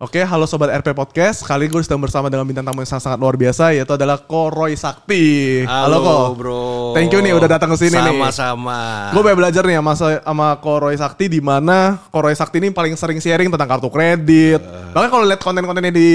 Oke, halo sobat RP Podcast. Kali ini gue sedang bersama dengan bintang tamu yang sangat, sangat luar biasa yaitu adalah Ko Sakti. Halo, halo Ko. Bro. Thank you nih udah datang ke sini nih. Sama-sama. Gue banyak belajar nih sama sama Ko Sakti di mana Ko Sakti ini paling sering sharing tentang kartu kredit. Uh. Bahkan kalau lihat konten-kontennya di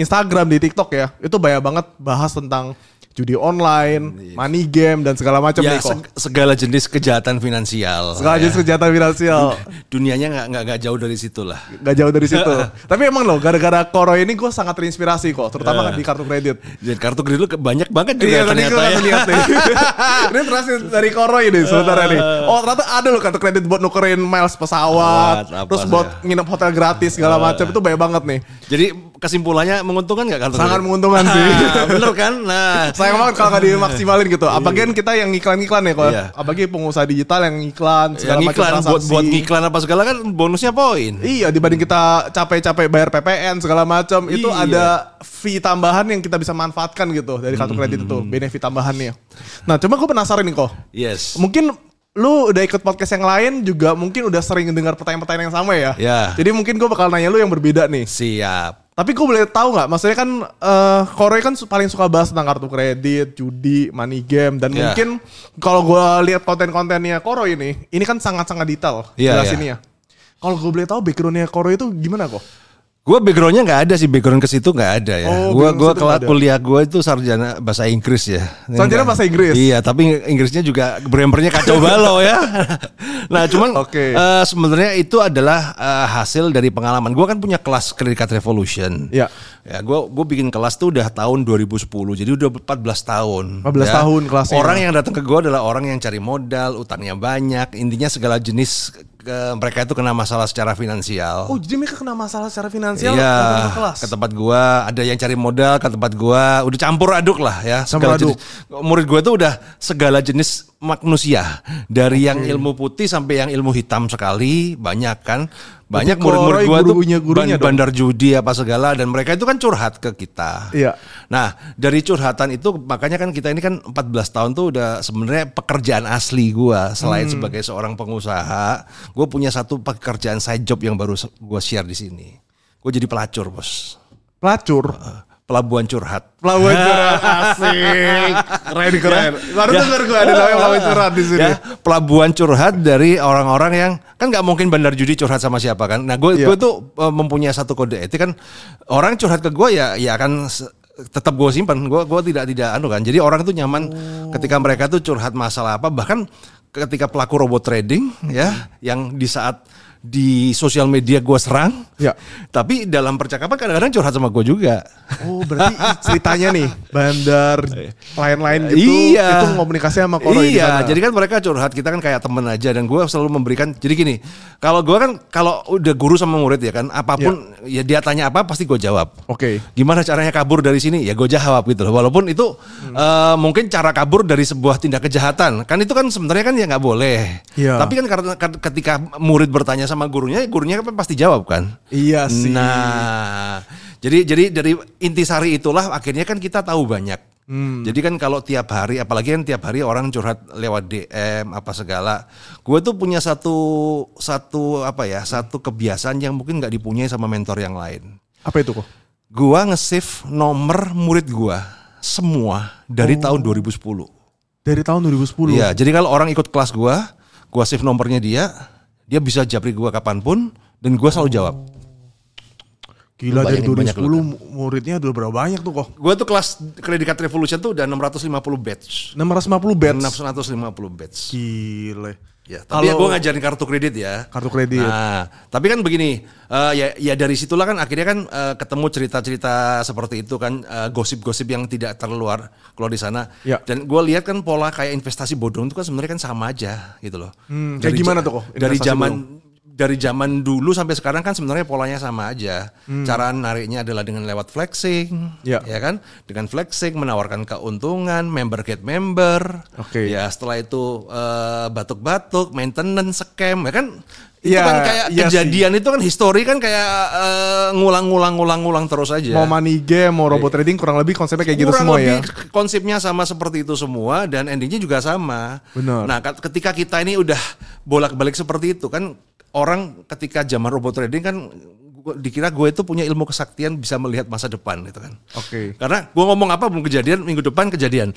Instagram, di TikTok ya, itu banyak banget bahas tentang judi online, hmm, iya. money game dan segala macam ya, kok. segala jenis kejahatan finansial. Segala ya. jenis kejahatan finansial. Dunianya nggak nggak nggak jauh dari situ lah. Gak jauh dari situ. Tapi emang loh gara-gara Koro ini gue sangat terinspirasi kok, terutama kan di kartu kredit. Jadi kartu kredit lu banyak banget juga iya, ternyata ya. Lihat nih. ini terasa dari Koro ini sebentar ini. Ah. Oh ternyata ada loh kartu kredit buat nukerin miles pesawat, oh, terus buat ya. nginep hotel gratis segala ah. macam itu banyak banget nih. Jadi kesimpulannya menguntungkan nggak kartu Sangat menguntungkan sih. Ah, bener kan? Nah, sayang banget kalau nggak dimaksimalin gitu. Iya. Apalagi kan kita yang iklan-iklan ya, kalau iya. apalagi pengusaha digital yang iklan, segala yang macam iklan, transaksi. Buat, buat iklan apa segala kan bonusnya poin. Iya, dibanding kita capek-capek bayar PPN segala macam, itu iya. ada fee tambahan yang kita bisa manfaatkan gitu dari kartu kredit itu, hmm. benefit tambahannya. Nah, cuma gue penasaran nih kok. Yes. Mungkin lu udah ikut podcast yang lain juga mungkin udah sering dengar pertanyaan-pertanyaan yang sama ya. Yeah. Jadi mungkin gue bakal nanya lu yang berbeda nih. Siap. Tapi gue boleh tahu nggak? Maksudnya kan uh, eh, Korea kan paling suka bahas tentang kartu kredit, judi, money game, dan yeah. mungkin kalau gue lihat konten-kontennya Koro ini, ini kan sangat-sangat detail yeah, ya. jelasinnya. Yeah. Kalau gue boleh tahu backgroundnya Koro itu gimana kok? Gue backgroundnya nggak ada sih, background ke situ nggak ada ya. Oh, gue gua kelas kuliah gue itu sarjana bahasa Inggris ya. Sarjana bahasa Inggris. Iya, tapi Inggrisnya juga grammarnya kacau balau ya. Nah, cuman okay. uh, eh, sebenarnya itu adalah uh, hasil dari pengalaman. Gue kan punya kelas Credit Card Revolution. Iya. Ya, gue gue bikin kelas tuh udah tahun 2010, jadi udah 14 tahun. 14 ya. tahun kelasnya. Orang yang datang ke gue adalah orang yang cari modal, utangnya banyak, intinya segala jenis ke, mereka itu kena masalah secara finansial. Oh, jadi mereka kena masalah secara finansial iya, ke kelas. Ke tempat gua ada yang cari modal ke tempat gua, udah campur aduk lah ya. Campur aduk. Jenis, murid gua tuh udah segala jenis manusia dari okay. yang ilmu putih sampai yang ilmu hitam sekali banyak kan banyak murid-murid gua guru -gurunya, tuh gurunya bandar bandar judi apa segala dan mereka itu kan curhat ke kita. Iya. Nah, dari curhatan itu makanya kan kita ini kan 14 tahun tuh udah sebenarnya pekerjaan asli gua selain hmm. sebagai seorang pengusaha, gue punya satu pekerjaan side job yang baru gua share di sini. Gue jadi pelacur, Bos. Pelacur? Pelabuhan Curhat. Pelabuhan Curhat asik. Keren ya. keren. Ya, Baru ya. dengar gue ada namanya Pelabuhan Curhat di sini. Ya, pelabuhan Curhat dari orang-orang yang kan nggak mungkin bandar judi curhat sama siapa kan. Nah, gue ya. tuh eh, mempunyai satu kode etik kan orang curhat ke gue ya ya akan tetap gue simpan. Gue gue tidak tidak anu kan. Jadi orang tuh nyaman oh. ketika mereka tuh curhat masalah apa bahkan ketika pelaku robot trading ya yang di saat di sosial media gue serang, ya. tapi dalam percakapan kadang-kadang curhat sama gue juga. Oh berarti ceritanya nih bandar iya. lain-lain gitu iya. itu komunikasi sama Koro Iya, jadi kan mereka curhat kita kan kayak temen aja dan gue selalu memberikan. Jadi gini, kalau gue kan kalau udah guru sama murid ya kan, apapun ya, ya dia tanya apa pasti gue jawab. Oke. Okay. Gimana caranya kabur dari sini? Ya gue jawab gitu loh. Walaupun itu hmm. uh, mungkin cara kabur dari sebuah tindak kejahatan kan itu kan sebenarnya kan ya nggak boleh. Ya. Tapi kan karena ketika murid bertanya sama sama gurunya, gurunya kan pasti jawab kan? Iya sih. Nah, jadi jadi dari intisari itulah akhirnya kan kita tahu banyak. Hmm. Jadi kan kalau tiap hari, apalagi kan tiap hari orang curhat lewat DM apa segala, gue tuh punya satu satu apa ya satu kebiasaan yang mungkin nggak dipunyai sama mentor yang lain. Apa itu kok? Gue nge-save nomor murid gue semua dari oh. tahun 2010. Dari tahun 2010. Iya, jadi kalau orang ikut kelas gue, gue save nomornya dia, dia bisa japri gue kapanpun dan gue selalu jawab. Gila dari 2010 muridnya udah berapa banyak tuh kok? Gue tuh kelas kredit Card Revolution tuh udah 650 batch. 650 batch? 650 batch. Gile. Ya, tapi Kalau, ya gue ngajarin kartu kredit ya. Kartu kredit. Nah, tapi kan begini, uh, ya, ya dari situlah kan akhirnya kan uh, ketemu cerita-cerita seperti itu kan, uh, gosip-gosip yang tidak terluar kalau di sana. Ya. Dan gue lihat kan pola kayak investasi bodong itu kan sebenarnya kan sama aja gitu loh. Hmm, dari, gimana tuh kok? Dari zaman dari zaman dulu sampai sekarang kan sebenarnya polanya sama aja. Hmm. Cara nariknya adalah dengan lewat flexing, ya. ya kan? Dengan flexing menawarkan keuntungan, member get member. Oke. Okay. Ya setelah itu eh, batuk-batuk, uh, batuk -batuk, maintenance scam, ya kan? itu ya, kan iya, kayak ya kejadian sih. itu kan histori kan kayak eh, ngulang-ngulang-ngulang-ngulang uh, terus aja. Mau money game, mau robot iya. trading kurang lebih konsepnya kayak gitu kurang gitu semua ya kurang lebih Konsepnya sama seperti itu semua dan endingnya juga sama. Benar. Nah, ketika kita ini udah bolak-balik seperti itu kan orang ketika zaman robot trading kan dikira gue itu punya ilmu kesaktian bisa melihat masa depan gitu kan. Oke. Okay. Karena gue ngomong apa belum kejadian minggu depan kejadian.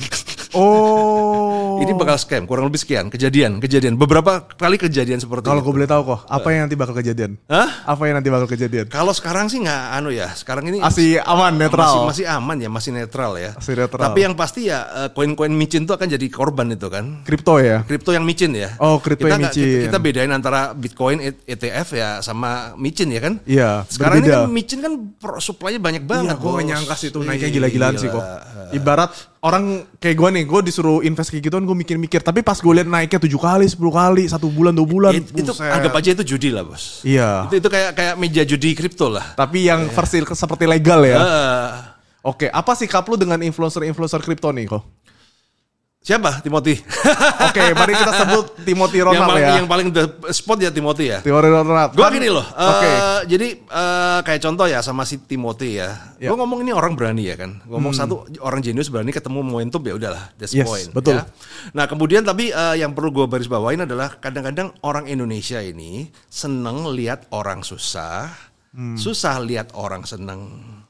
Oh. Ini bakal scam, kurang lebih sekian kejadian, kejadian beberapa kali kejadian seperti Kalau gue boleh tahu kok, apa yang nanti bakal kejadian? Hah? Apa yang nanti bakal kejadian? Kalau sekarang sih nggak anu ya, sekarang ini masih aman netral. Masih, masih aman ya, masih netral ya. Masih netral. Tapi yang pasti ya eh, koin-koin micin itu akan jadi korban itu kan. Kripto ya. Kripto yang micin ya. Oh, kripto kita yang micin. Kita, kita bedain antara Bitcoin ETF e ya sama micin ya kan? Iya. Sekarang berbeda. ini kan micin kan supply banyak iya, banget. Iya, gue nyangka sih itu naiknya iya, gila-gilaan sih kok. Eh, eh. Ibarat orang kayak gue nih, gue disuruh invest kayak gituan, gue mikir-mikir. Tapi pas gue liat naiknya tujuh kali, sepuluh kali, satu bulan, dua bulan. It, itu anggap aja itu judi lah bos. Iya. Itu, itu kayak kayak meja judi kripto lah. Tapi yang yeah. versi seperti legal ya. Uh. Oke, apa sih lu dengan influencer-influencer kripto nih kok? Siapa Timothy? Oke, okay, mari kita sebut Timothy Ronald yang paling, ya. Yang paling the spot ya Timothy ya. Timothy Ronald. Gue kan- gini loh. Eh, okay. Uh, jadi uh, kayak contoh ya sama si Timothy ya. Yep. Ya. Gue ngomong ini orang berani ya kan. Gua ngomong hmm. satu orang jenius berani ketemu momentum ya udahlah. That's yes, point. Betul. Ya. Nah kemudian tapi uh, yang perlu gue baris bawain adalah kadang-kadang orang Indonesia ini seneng lihat orang susah, hmm. susah lihat orang seneng.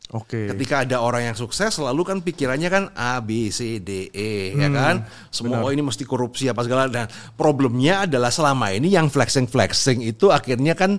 Oke. Okay. Ketika ada orang yang sukses, selalu kan pikirannya kan A, B, C, D, E, ya hmm, ya kan? Semua benar. Oh, ini mesti korupsi apa segala. Dan nah, problemnya adalah selama ini yang flexing flexing itu akhirnya kan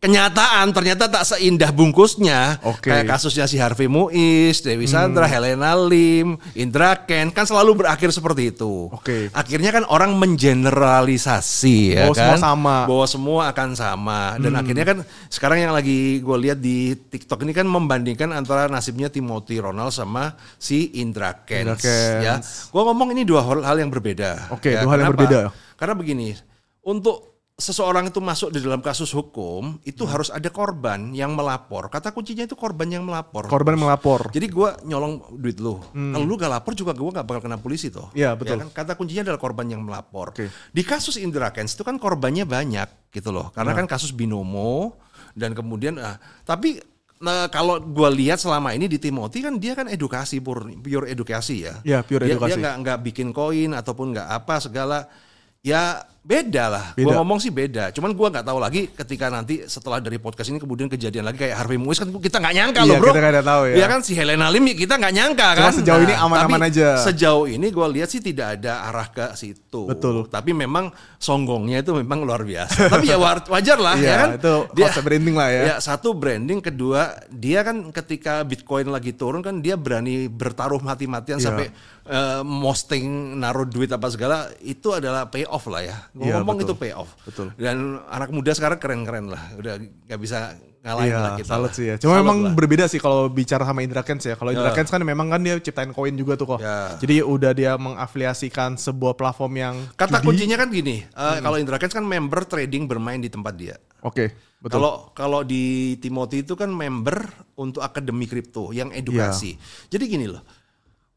kenyataan ternyata tak seindah bungkusnya okay. kayak kasusnya si Harvey Muiz, Dewi hmm. Sandra, hmm. Helena Lim, Indra Ken kan selalu berakhir seperti itu. Oke. Okay. Akhirnya kan orang mengeneralisasi ya bahwa kan. Semua sama. Bahwa semua akan sama dan hmm. akhirnya kan sekarang yang lagi gue lihat di TikTok ini kan membandingkan antara nasibnya Timothy Ronald sama si Indra Ken. Ya. Gue ngomong ini dua hal, yang berbeda. Oke, okay, ya, dua hal kenapa? yang berbeda. Karena begini, untuk seseorang itu masuk di dalam kasus hukum itu hmm. harus ada korban yang melapor. Kata kuncinya itu korban yang melapor. Korban terus. melapor. Jadi gue nyolong duit lu. Hmm. Kalau lu gak lapor juga gue gak bakal kena polisi toh. Iya, betul. Ya kan? Kata kuncinya adalah korban yang melapor. Okay. Di kasus Indra Kens itu kan korbannya banyak gitu loh. Karena nah. kan kasus binomo dan kemudian ah, tapi Nah, kalau gue lihat selama ini di Timothy kan dia kan edukasi pure, pure edukasi ya. Iya, pure dia, edukasi. Dia nggak nggak bikin koin ataupun nggak apa segala. Ya Beda lah. Beda. ngomong sih beda. Cuman gua nggak tahu lagi ketika nanti setelah dari podcast ini kemudian kejadian lagi kayak Harvey Muiz kan kita nggak nyangka iya, loh, Bro. Kita gak tahu ya. ya kan si Helena Lim kita nggak nyangka Cuman kan. sejauh ini nah, aman-aman aja. Sejauh ini gua lihat sih tidak ada arah ke situ. Betul. Tapi memang songgongnya itu memang luar biasa. Tapi ya wajar lah ya iya, kan. Itu dia, branding lah ya. Ya, satu branding, kedua dia kan ketika Bitcoin lagi turun kan dia berani bertaruh mati-matian yeah. sampai uh, mosting naruh duit apa segala itu adalah payoff lah ya Gue ya, ngomong betul. itu payoff. Betul. Dan anak muda sekarang keren-keren lah. Udah nggak bisa ngalahin ya, lah kita. Salut sih ya. Cuma memang berbeda sih kalau bicara sama Indra Kens ya. Kalau iya. Indra ya. kan memang kan dia ciptain koin juga tuh kok. Ya. Jadi udah dia mengafiliasikan sebuah platform yang kata judi. kuncinya kan gini. Uh, Kalau Indra Kens kan member trading bermain di tempat dia. Oke. Okay. Betul. Kalau kalau di Timothy itu kan member untuk akademi kripto yang edukasi. Ya. Jadi gini loh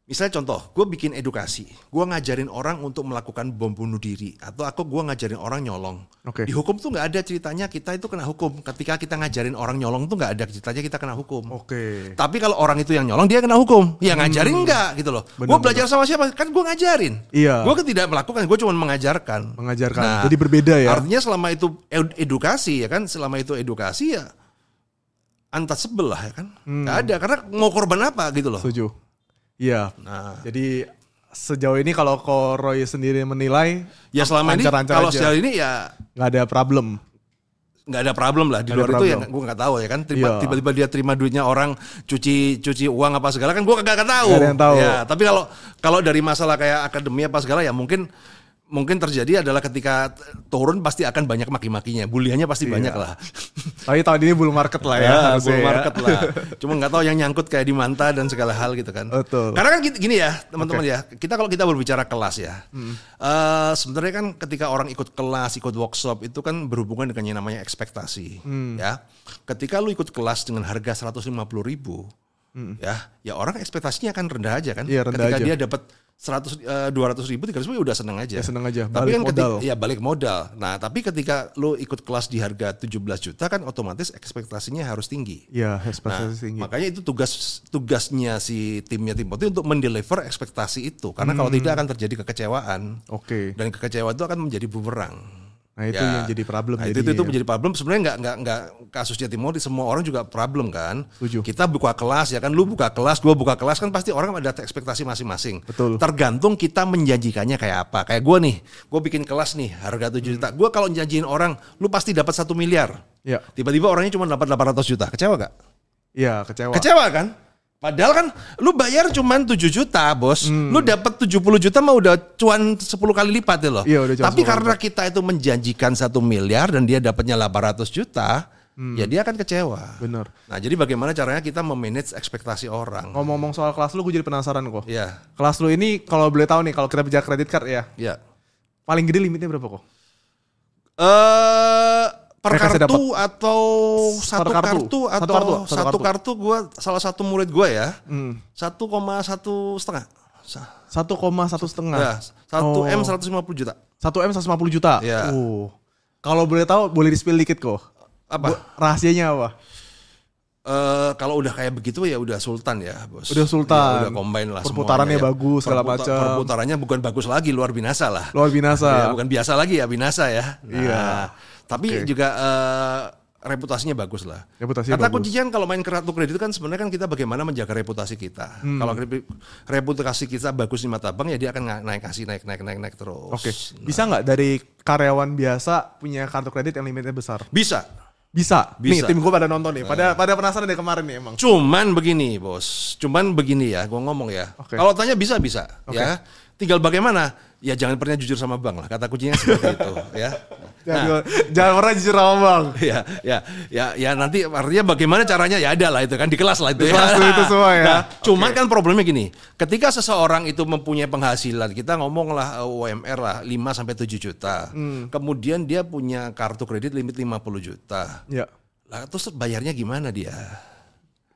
Misalnya contoh, gue bikin edukasi, gue ngajarin orang untuk melakukan bom bunuh diri, atau aku gue ngajarin orang nyolong. Okay. Di hukum tuh nggak ada ceritanya kita itu kena hukum. Ketika kita ngajarin orang nyolong tuh nggak ada ceritanya kita kena hukum. Oke. Okay. Tapi kalau orang itu yang nyolong dia kena hukum. Ya hmm. ngajarin hmm. nggak gitu loh. Gue belajar sama siapa? Kan gue ngajarin. Iya. Gue tidak melakukan, gue cuma mengajarkan. Mengajarkan. Nah, Jadi berbeda ya. Artinya selama itu edukasi ya kan, selama itu edukasi ya antasebel sebelah ya kan. Hmm. Gak ada karena mau korban apa gitu loh. Setuju. Iya. Nah. Jadi sejauh ini kalau Roy sendiri menilai ya selama lancar -lancar ini kalau aja. sejauh ini ya nggak ada problem nggak ada problem lah di luar itu ya gue nggak tahu ya kan iya. tiba-tiba yeah. dia terima duitnya orang cuci cuci uang apa segala kan gue nggak tahu. Gak tahu ya tapi kalau kalau dari masalah kayak akademi apa segala ya mungkin mungkin terjadi adalah ketika turun pasti akan banyak maki-makinya, buliannya pasti iya. banyak lah. Tapi tahun ini bull market lah ya, ya belum ya. market lah. Cuma nggak tahu yang nyangkut kayak di Manta dan segala hal gitu kan. Betul. Karena kan gini ya teman-teman okay. ya, kita kalau kita berbicara kelas ya, hmm. uh, sebenarnya kan ketika orang ikut kelas, ikut workshop itu kan berhubungan dengan yang namanya ekspektasi hmm. ya. Ketika lu ikut kelas dengan harga 150 ribu, Hmm. Ya, ya orang ekspektasinya akan rendah aja kan. Ya, rendah Ketika aja. dia dapat 100 eh, dua 200 ribu 300 ribu ya udah seneng aja. Ya, seneng aja. Balik tapi kan modal. Ketika, ya balik modal. Nah, tapi ketika lu ikut kelas di harga 17 juta kan otomatis ekspektasinya harus tinggi. Iya, ekspektasi nah, tinggi. Makanya itu tugas tugasnya si timnya tim Poti untuk mendeliver ekspektasi itu karena hmm. kalau tidak akan terjadi kekecewaan. Oke. Okay. Dan kekecewaan itu akan menjadi bumerang. Nah itu ya. yang jadi problem. Nah, itu, itu, itu ya. menjadi problem. Sebenarnya nggak nggak nggak kasus Jatimori semua orang juga problem kan. Setuju. Kita buka kelas ya kan, lu buka kelas, gua buka kelas kan pasti orang ada ekspektasi masing-masing. Betul. Tergantung kita menjanjikannya kayak apa. Kayak gua nih, gua bikin kelas nih harga 7 hmm. juta. Gua kalau janjiin orang, lu pasti dapat satu miliar. Ya. Tiba-tiba orangnya cuma dapat 800 juta. Kecewa gak? Iya, kecewa. Kecewa kan? Padahal kan lu bayar cuman 7 juta, Bos. Hmm. Lu dapat 70 juta mah udah cuan 10 kali lipat ya loh. Iya, udah Tapi karena lipat. kita itu menjanjikan satu miliar dan dia dapatnya 800 juta, hmm. ya dia akan kecewa. Bener. Nah jadi bagaimana caranya kita memanage ekspektasi orang? Ngomong-ngomong soal kelas lu, gue jadi penasaran kok. Iya. Kelas lu ini kalau boleh tahu nih, kalau kita bicara kredit card ya. Iya. Paling gede limitnya berapa kok? Eh, uh, per mereka kartu atau satu, kartu, kartu atau satu kartu, satu, kartu, kartu gue salah satu murid gue ya hmm. satu koma satu setengah satu koma satu setengah ya, satu m oh. seratus lima puluh juta satu m seratus lima puluh juta ya. uh kalau boleh tahu boleh di dikit kok apa rahasianya apa Uh, kalau udah kayak begitu ya udah sultan ya bos. Udah ya, sultan. Ya, udah combine lah. Perputarannya semuanya, ya. bagus segala Perputa macam. Perputarannya bukan bagus lagi luar binasa lah. Luar binasa. Ya, bukan biasa lagi ya binasa ya. Iya. Nah, iya. Tapi okay. juga uh, reputasinya bagus lah. Reputasinya Karena bagus. kuncinya kalau main kartu kredit itu kan sebenarnya kan kita bagaimana menjaga reputasi kita. Hmm. Kalau reputasi kita bagus di mata bank ya dia akan naik kasih naik naik naik naik terus. Oke. Okay. Nah. Bisa nggak dari karyawan biasa punya kartu kredit yang limitnya besar? Bisa. Bisa. Bisa. Nih tim gue pada nonton nih. Pada nah. pada penasaran dari kemarin nih emang. Cuman begini bos. Cuman begini ya. Gue ngomong ya. Okay. Kalau tanya bisa bisa. Okay. Ya. Tinggal bagaimana Ya jangan pernah jujur sama bang lah. Kata kuncinya seperti itu ya. Nah, jangan, jangan pernah jujur sama bang. Ya, ya, ya, ya nanti artinya bagaimana caranya ya ada lah itu kan di kelas lah itu. Di ya. kelas itu semua ya. Nah, okay. cuman kan problemnya gini. Ketika seseorang itu mempunyai penghasilan, kita ngomong lah eh, UMR lah lima sampai tujuh juta. Hmm. Kemudian dia punya kartu kredit limit 50 juta. Ya. lah terus bayarnya gimana dia?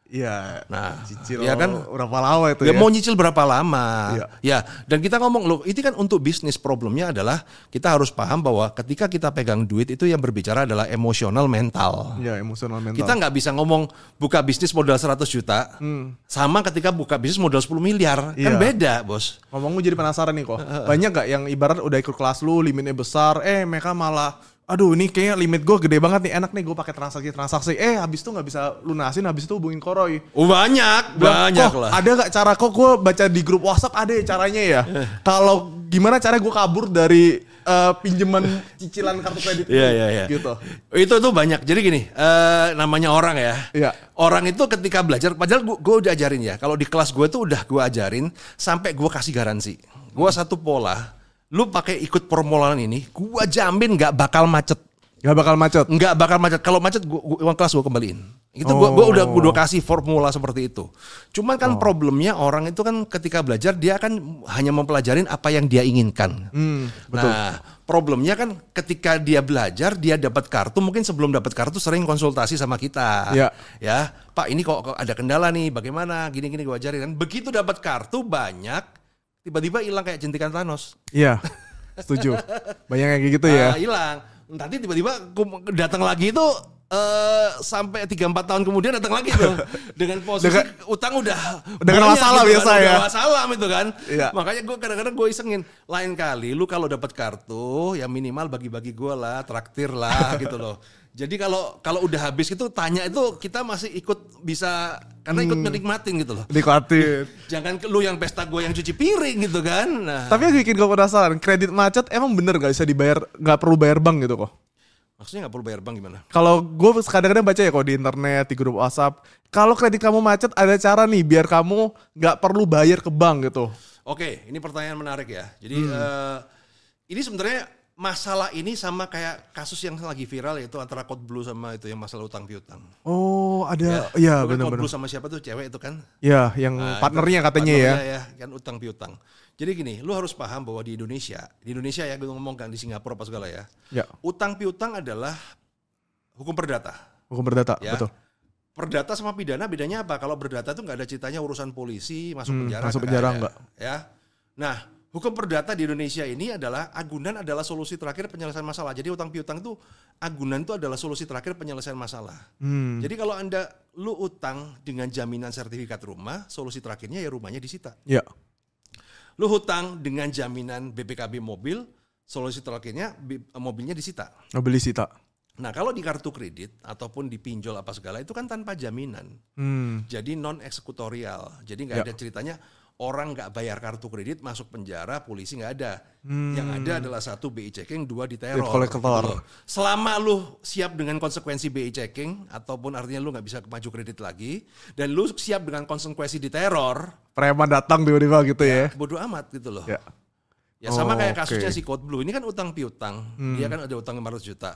Iya. Nah, cicil ya kan berapa lama itu ya? ya? Mau nyicil berapa lama? Ya. ya. Dan kita ngomong loh, ini kan untuk bisnis problemnya adalah kita harus paham bahwa ketika kita pegang duit itu yang berbicara adalah emosional mental. Ya, emosional mental. Kita nggak bisa ngomong buka bisnis modal 100 juta hmm. sama ketika buka bisnis modal 10 miliar. Ya. Kan iya. beda, Bos. Ngomong gue jadi penasaran nih kok. Banyak gak yang ibarat udah ikut kelas lu, limitnya besar, eh mereka malah aduh ini kayaknya limit gue gede banget nih enak nih gue pakai transaksi transaksi eh habis itu nggak bisa lunasin habis itu hubungin koroi oh, banyak Bilang, banyak lah ada nggak cara kok gue baca di grup WhatsApp ada ya caranya ya eh. kalau gimana cara gue kabur dari uh, pinjaman cicilan kartu kredit yeah, yeah, yeah. gitu itu tuh banyak jadi gini uh, namanya orang ya yeah. orang itu ketika belajar padahal gue udah ajarin ya kalau di kelas gue tuh udah gue ajarin sampai gue kasih garansi gue satu pola lu pakai ikut permulaan ini, gua jamin nggak bakal macet. Nggak bakal macet. Nggak bakal macet. Kalau macet, gua, gua, uang kelas gua kembaliin. Itu oh. gua, gua udah gua udah oh. kasih formula seperti itu. Cuman kan oh. problemnya orang itu kan ketika belajar dia kan hanya mempelajarin apa yang dia inginkan. Hmm, betul. Nah, problemnya kan ketika dia belajar dia dapat kartu mungkin sebelum dapat kartu sering konsultasi sama kita ya, ya pak ini kok, ada kendala nih bagaimana gini gini gua ajarin kan begitu dapat kartu banyak tiba-tiba hilang kayak jentikan Thanos. Iya. Setuju. Banyak yang kayak gitu ya. Ah, hilang. Uh, Nanti tiba-tiba datang lagi itu Uh, sampai tiga empat tahun kemudian datang lagi tuh dengan posisi dengan, utang udah dengan banyak, masalah gitu, biasa kan, ya udah masalah itu kan iya. makanya gue kadang-kadang gue isengin lain kali lu kalau dapat kartu ya minimal bagi-bagi gue lah traktir lah gitu loh Jadi kalau kalau udah habis itu tanya itu kita masih ikut bisa karena ikut hmm. menikmatin gitu loh. Nikmatin. Jangan lu yang pesta gue yang cuci piring gitu kan. Nah. Tapi yang bikin gue penasaran, kredit macet emang bener gak bisa dibayar, gak perlu bayar bank gitu kok? Maksudnya gak perlu bayar bank gimana? Kalau gue kadang-kadang baca ya kok di internet, di grup WhatsApp. Kalau kredit kamu macet ada cara nih biar kamu gak perlu bayar ke bank gitu. Oke, ini pertanyaan menarik ya. Jadi hmm. uh, ini sebenarnya masalah ini sama kayak kasus yang lagi viral yaitu antara Code Blue sama itu yang masalah utang piutang. Oh, ada ya, ya benar benar. Code Blue sama siapa tuh cewek itu kan? Ya, yang nah, partnernya katanya partnernya ya. ya. kan utang piutang. Jadi gini, lu harus paham bahwa di Indonesia, di Indonesia ya gue ngomong kan di Singapura apa segala ya. Ya. Utang piutang adalah hukum perdata. Hukum perdata, ya. betul. Perdata sama pidana bedanya apa? Kalau berdata tuh nggak ada ceritanya urusan polisi masuk hmm, penjara. Masuk penjara enggak. Ya. Nah, hukum perdata di Indonesia ini adalah agunan adalah solusi terakhir penyelesaian masalah. Jadi utang piutang itu agunan itu adalah solusi terakhir penyelesaian masalah. Hmm. Jadi kalau Anda lu utang dengan jaminan sertifikat rumah, solusi terakhirnya ya rumahnya disita. Ya. Lu hutang dengan jaminan BPKB mobil, solusi terakhirnya mobilnya disita. Mobil disita. Nah kalau di kartu kredit ataupun di pinjol apa segala itu kan tanpa jaminan, hmm. jadi non eksekutorial, jadi nggak ya. ada ceritanya orang nggak bayar kartu kredit masuk penjara polisi nggak ada hmm. yang ada adalah satu BI checking dua diteror kolektor gitu. selama lu siap dengan konsekuensi BI checking ataupun artinya lu nggak bisa maju kredit lagi dan lu siap dengan konsekuensi di teror preman datang di tiba gitu ya, ya bodo amat gitu loh ya, ya sama oh, kayak kasusnya okay. si Code Blue ini kan utang piutang hmm. dia kan ada utang 500 juta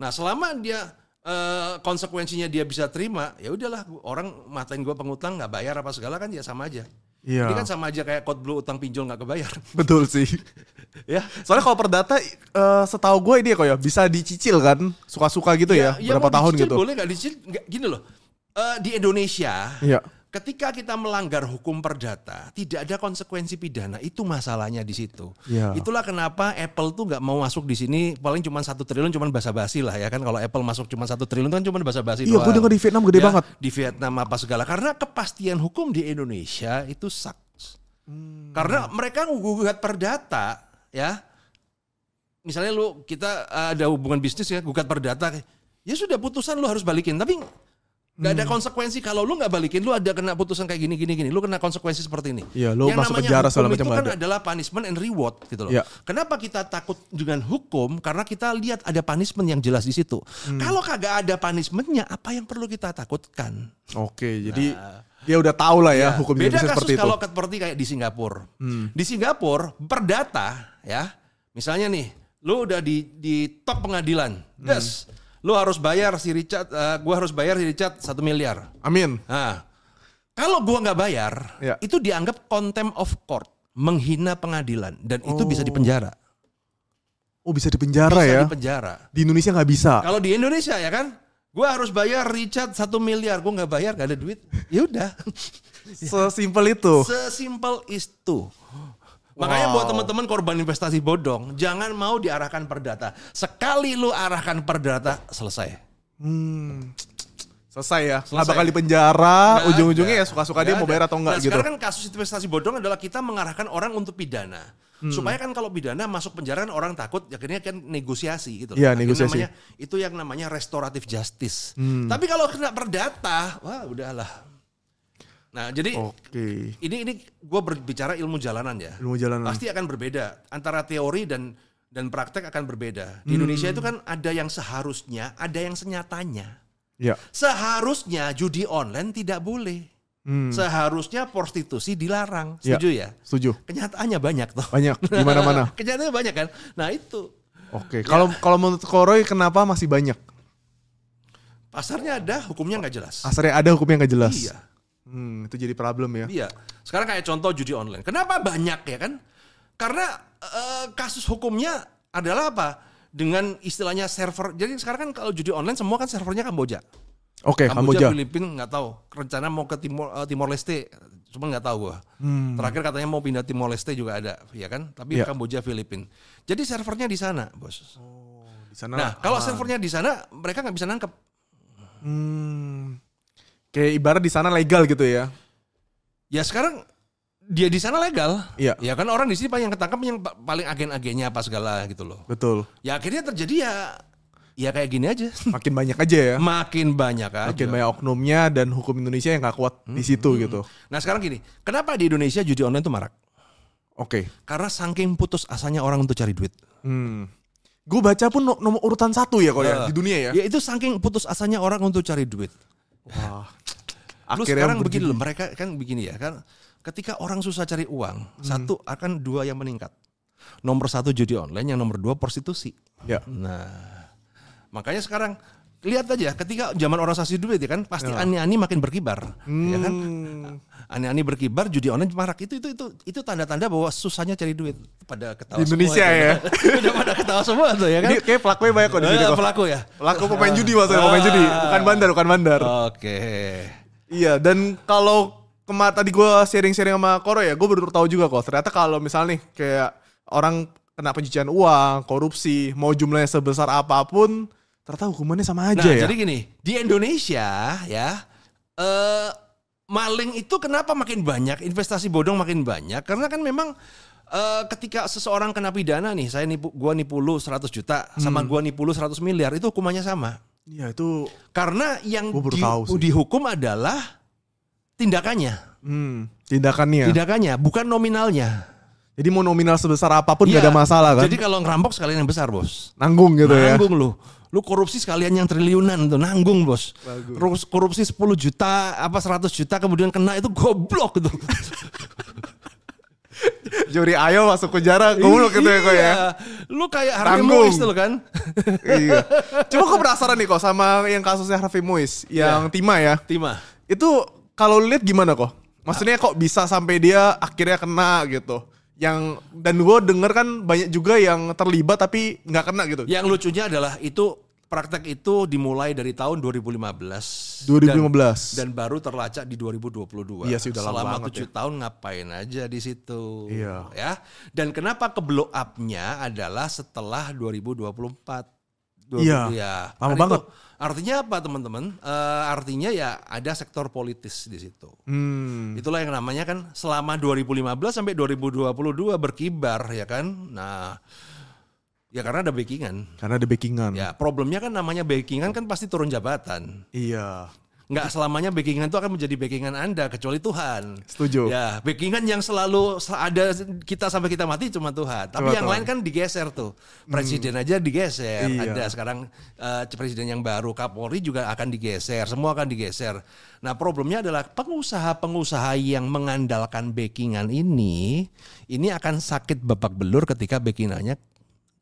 nah selama dia Uh, konsekuensinya dia bisa terima ya udahlah orang matain gue pengutang nggak bayar apa segala kan ya sama aja Iya. Ini kan sama aja kayak code blue utang pinjol nggak kebayar. Betul sih. ya. Soalnya kalau perdata uh, eh, setahu gue ini ya kok ya bisa dicicil kan suka-suka gitu iya, ya, ya, ya berapa tahun dicicil, gitu. Boleh nggak dicicil? gini loh. Uh, di Indonesia, ya. Ketika kita melanggar hukum perdata, tidak ada konsekuensi pidana. Itu masalahnya di situ. Ya. Itulah kenapa Apple tuh nggak mau masuk di sini. Paling cuma satu triliun, cuma basa-basi lah ya kan. Kalau Apple masuk cuma satu triliun kan cuma basa-basi. Iya, gue dengar di Vietnam gede ya, banget. Di Vietnam apa segala. Karena kepastian hukum di Indonesia itu sucks. Hmm. Karena mereka gugat perdata, ya. Misalnya lu kita eh, ada hubungan bisnis ya, gugat perdata. Ya sudah putusan lu harus balikin. Tapi Gak ada hmm. konsekuensi kalau lu nggak balikin, lu ada kena putusan kayak gini gini gini, lu kena konsekuensi seperti ini. Iya, lu Yang masuk penjara hukum Itu kan ada. adalah punishment and reward gitu loh. Ya. Kenapa kita takut dengan hukum? Karena kita lihat ada punishment yang jelas di situ. Hmm. Kalau kagak ada punishmentnya, apa yang perlu kita takutkan? Oke, nah. jadi dia ya udah tahu lah ya, ya hukum beda kasus seperti itu. kalau seperti kayak di Singapura. Hmm. Di Singapura perdata ya, misalnya nih, lu udah di di top pengadilan, hmm lu harus bayar si Richard, uh, eh, gue harus bayar si Richard satu miliar. Amin. Nah, kalau gue nggak bayar, ya. itu dianggap contempt of court, menghina pengadilan, dan oh. itu bisa dipenjara. Oh bisa dipenjara bisa ya? Bisa dipenjara. Di Indonesia nggak bisa. Kalau di Indonesia ya kan, gue harus bayar Richard satu miliar, gue nggak bayar, gak ada duit, yaudah, udah. Sesimpel itu. Sesimpel itu. Makanya wow. buat teman-teman korban investasi bodong, jangan mau diarahkan perdata. Sekali lu arahkan perdata, selesai. Hmm. Selesai ya. Selesai. Nggak bakal di penjara, nah, ujung-ujungnya ya suka-suka dia ada. mau bayar atau enggak nah, gitu. Sekarang kan kasus investasi bodong adalah kita mengarahkan orang untuk pidana. Hmm. Supaya kan kalau pidana masuk penjara kan orang takut ya akhirnya kan negosiasi gitu loh. Iya, negosiasi. Namanya, itu yang namanya restoratif justice. Hmm. Tapi kalau kena perdata, wah udahlah Nah, jadi Oke. ini ini gue berbicara ilmu jalanan ya. Ilmu jalanan. Pasti akan berbeda antara teori dan dan praktek akan berbeda. Di hmm. Indonesia itu kan ada yang seharusnya, ada yang senyatanya. Ya. Seharusnya judi online tidak boleh. Hmm. Seharusnya prostitusi dilarang. Ya. Setuju ya? ya? Setuju. Kenyataannya banyak tuh. Banyak. Di mana-mana. Kenyataannya banyak kan? Nah, itu. Oke. Kalau ya. kalau menurut Koroy kenapa masih banyak? Pasarnya ada, hukumnya nggak jelas. Pasarnya ada, hukumnya nggak jelas. Iya. Hmm, itu jadi problem ya. Iya. Sekarang kayak contoh judi online. Kenapa banyak ya kan? Karena uh, kasus hukumnya adalah apa? Dengan istilahnya server. Jadi sekarang kan kalau judi online semua kan servernya Kamboja. Oke, okay, Kamboja. Kamboja. Filipina nggak tahu. Rencana mau ke Timor uh, Timor Leste, cuma nggak tahu gua. Hmm. Terakhir katanya mau pindah Timor Leste juga ada, ya kan? Tapi yeah. Kamboja, Filipina. Jadi servernya di sana, Bos. Oh, di sana. Nah, kalau ah. servernya di sana, mereka nggak bisa nangkep. Hmm. Kayak ibarat di sana legal gitu ya. Ya sekarang dia di sana legal. Iya. Ya kan orang di sini paling yang ketangkap yang paling agen-agennya apa segala gitu loh. Betul. Ya akhirnya terjadi ya ya kayak gini aja. Makin banyak aja ya. Makin banyak aja. Makin banyak oknumnya dan hukum Indonesia yang gak kuat hmm, di situ hmm. gitu. Nah sekarang gini, kenapa di Indonesia judi online itu marak? Oke. Okay. Karena saking putus asanya orang untuk cari duit. Hmm. Gue baca pun nomor urutan satu ya kalau uh, ya nah. di dunia ya. Ya itu saking putus asanya orang untuk cari duit. Wah. Akhirnya lu sekarang begini. begini loh, mereka kan begini ya kan. Ketika orang susah cari uang, hmm. satu akan dua yang meningkat. Nomor satu judi online, yang nomor dua prostitusi. Ya. Nah, makanya sekarang lihat aja ketika zaman orang saksi duit ya kan pasti ya. ani-ani makin berkibar hmm. ya kan hmm. ani-ani berkibar judi online marak itu itu itu itu tanda-tanda bahwa susahnya cari duit pada ketawa di Indonesia semua, ya, ya kan? udah pada ketawa semua tuh ya kan ini kayak pelakunya banyak kok di sini eh, pelaku ya pelaku pemain judi maksudnya pemain judi ah. bukan bandar bukan bandar oke okay. Iya, dan kalau kemar tadi gue sharing-sharing sama Koro ya, gue baru tahu juga kok. Ternyata kalau misalnya nih kayak orang kena pencucian uang, korupsi, mau jumlahnya sebesar apapun, ternyata hukumannya sama aja nah, ya. Jadi gini, di Indonesia ya, eh maling itu kenapa makin banyak, investasi bodong makin banyak? Karena kan memang uh, ketika seseorang kena pidana nih, saya nipu, gua nipu lu 100 juta sama hmm. gua nipu lu 100 miliar, itu hukumannya sama. Iya itu karena yang di, dihukum adalah tindakannya. Hmm, tindakannya. Tindakannya, bukan nominalnya. Jadi mau nominal sebesar apapun ya, gak iya. ada masalah kan? Jadi kalau ngerampok sekalian yang besar bos. Nanggung gitu nanggung ya? Nanggung lu. Lu korupsi sekalian yang triliunan tuh nanggung bos. Bagus. Korupsi 10 juta, apa 100 juta kemudian kena itu goblok gitu. Juri Ayo masuk ke jarak, penjara goblok gitu ya kok ya. Iya. Lu kayak Harvey Tanggung. Mois tuh kan. iya. Cuma gue penasaran nih kok sama yang kasusnya Harvey Muiz, yang yeah. Tima ya. Tima. Itu kalau lihat gimana kok? Maksudnya kok bisa sampai dia akhirnya kena gitu? Yang dan gue denger kan banyak juga yang terlibat tapi nggak kena gitu. Yang lucunya adalah itu praktek itu dimulai dari tahun 2015. 2015. Dan, dan baru terlacak di 2022. Iya sih udah Selama lama Selama 7 ya. tahun ngapain aja di situ. Iya. Ya. Dan kenapa ke blow up-nya adalah setelah 2024. iya. Ya. Lama banget. Itu, artinya apa teman-teman? Uh, artinya ya ada sektor politis di situ. Hmm. Itulah yang namanya kan selama 2015 sampai 2022 berkibar ya kan. Nah, Ya karena ada backingan. Karena ada backingan. Ya problemnya kan namanya backingan kan pasti turun jabatan. Iya. Enggak selamanya backingan itu akan menjadi backingan Anda kecuali Tuhan. Setuju. Ya backingan yang selalu ada kita sampai kita mati cuma Tuhan. Tapi cuma yang lain kan digeser tuh. Presiden hmm. aja digeser. Iya. Ada sekarang uh, presiden yang baru Kapolri juga akan digeser. Semua akan digeser. Nah problemnya adalah pengusaha-pengusaha yang mengandalkan backingan ini, ini akan sakit babak belur ketika backingannya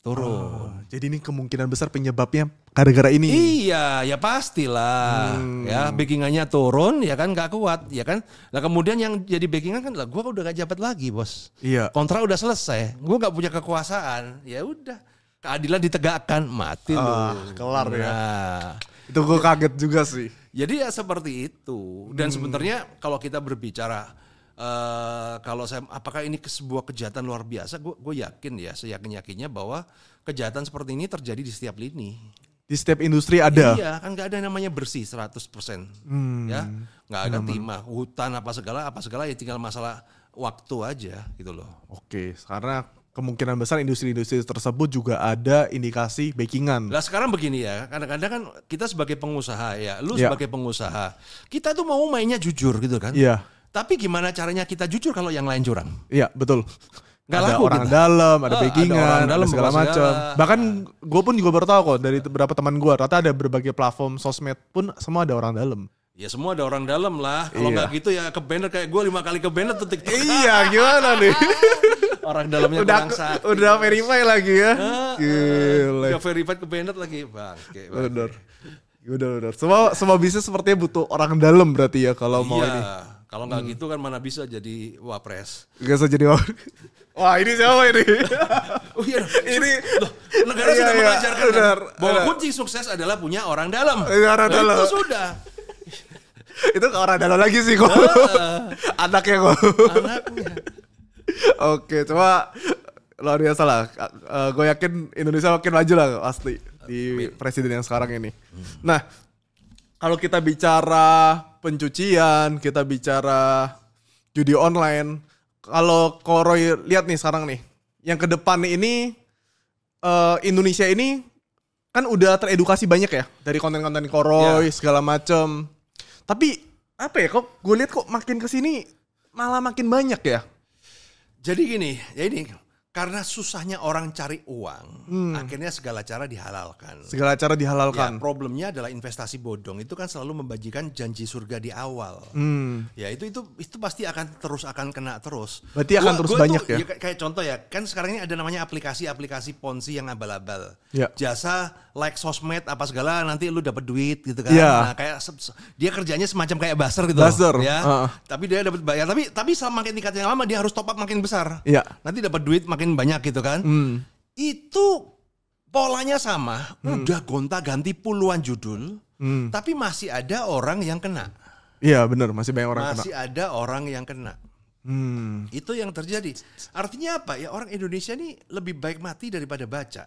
turun. Oh, jadi ini kemungkinan besar penyebabnya gara-gara ini. Iya, ya pastilah. Hmm. Ya, backingannya turun, ya kan nggak kuat, ya kan. Nah kemudian yang jadi backingan kan, lah gue udah gak jabat lagi bos. Iya. Kontrak udah selesai, gue nggak punya kekuasaan, ya udah. Keadilan ditegakkan, mati ah, Kelar ya. nah. ya. Itu gue kaget juga sih. Jadi ya seperti itu. Dan hmm. sebenarnya kalau kita berbicara Uh, kalau saya apakah ini sebuah kejahatan luar biasa? Gue yakin ya, saya yakin yakinnya bahwa kejahatan seperti ini terjadi di setiap lini. Di setiap industri ada. Iya, kan nggak ada namanya bersih 100%. Hmm. Ya, nggak ada timah, hutan apa segala apa segala ya tinggal masalah waktu aja gitu loh. Oke, karena kemungkinan besar industri-industri tersebut juga ada indikasi backingan. Lah sekarang begini ya, kadang-kadang kan kita sebagai pengusaha ya, lu yeah. sebagai pengusaha, kita tuh mau mainnya jujur gitu kan. Iya tapi gimana caranya kita jujur kalau yang lain curang? Iya, betul. Gak ada laku orang gitu. dalam, ada ah, backingan, ada, orang dalam, ada segala macam. Bahkan ah. gue pun juga baru tahu kok dari beberapa teman gue, rata ada berbagai platform sosmed pun semua ada orang dalam. Ya semua ada orang dalam lah. Kalau iya. nggak gitu ya ke banner kayak gue lima kali ke banner tuh TikTok. Iya gimana nih? orang dalamnya udah sakit. udah verify lagi ya. Uh, Gila. Udah verify ke banner lagi bang. Kayak, bang. Bener. Semua semua bisnis sepertinya butuh orang dalam berarti ya kalau iya. mau ini. Kalau nggak hmm. gitu kan mana bisa jadi wapres? Gak bisa jadi wapres. Wah ini siapa ini? oh iya, ini Loh, negara iya, sudah iya, mengajarkan kan? benar, kan? bahwa iya. kunci sukses adalah punya orang dalam. Iya, Orang nah, dalam. Itu sudah. itu ke orang dalam lagi sih kok. Uh, Anaknya kok. Anaknya. Oke, coba luar biasa lah. Uh, eh, gue yakin Indonesia makin maju lah pasti di Amin. presiden yang sekarang ini. Hmm. Nah, kalau kita bicara pencucian, kita bicara judi online, kalau Koroy lihat nih sekarang nih, yang ke depan ini uh, Indonesia ini kan udah teredukasi banyak ya dari konten-konten Koroy yeah. segala macem. Tapi apa ya kok gue lihat kok makin kesini malah makin banyak ya. Jadi gini, ya ini karena susahnya orang cari uang, hmm. akhirnya segala cara dihalalkan. Segala cara dihalalkan. Ya, problemnya adalah investasi bodong itu kan selalu membajikan janji surga di awal. Hmm. Ya itu itu itu pasti akan terus akan kena terus. Berarti gua, akan terus gua banyak tuh, ya? ya. Kayak contoh ya, kan sekarang ini ada namanya aplikasi-aplikasi ponzi yang abal-abal. Ya. Jasa like sosmed apa segala nanti lu dapat duit gitu kan. Ya. Nah, kayak dia kerjanya semacam kayak buzzer gitu. Buzzer. Ya. Uh. Tapi dia dapat bayar. Tapi tapi sama makin tingkatnya lama dia harus top up makin besar. Ya. Nanti dapat duit makin makin banyak gitu kan. Hmm. Itu polanya sama, hmm. udah gonta-ganti puluhan judul, hmm. tapi masih ada orang yang kena. Iya benar, masih banyak orang masih kena. Masih ada orang yang kena. Hmm. Itu yang terjadi. Artinya apa? Ya orang Indonesia ini lebih baik mati daripada baca.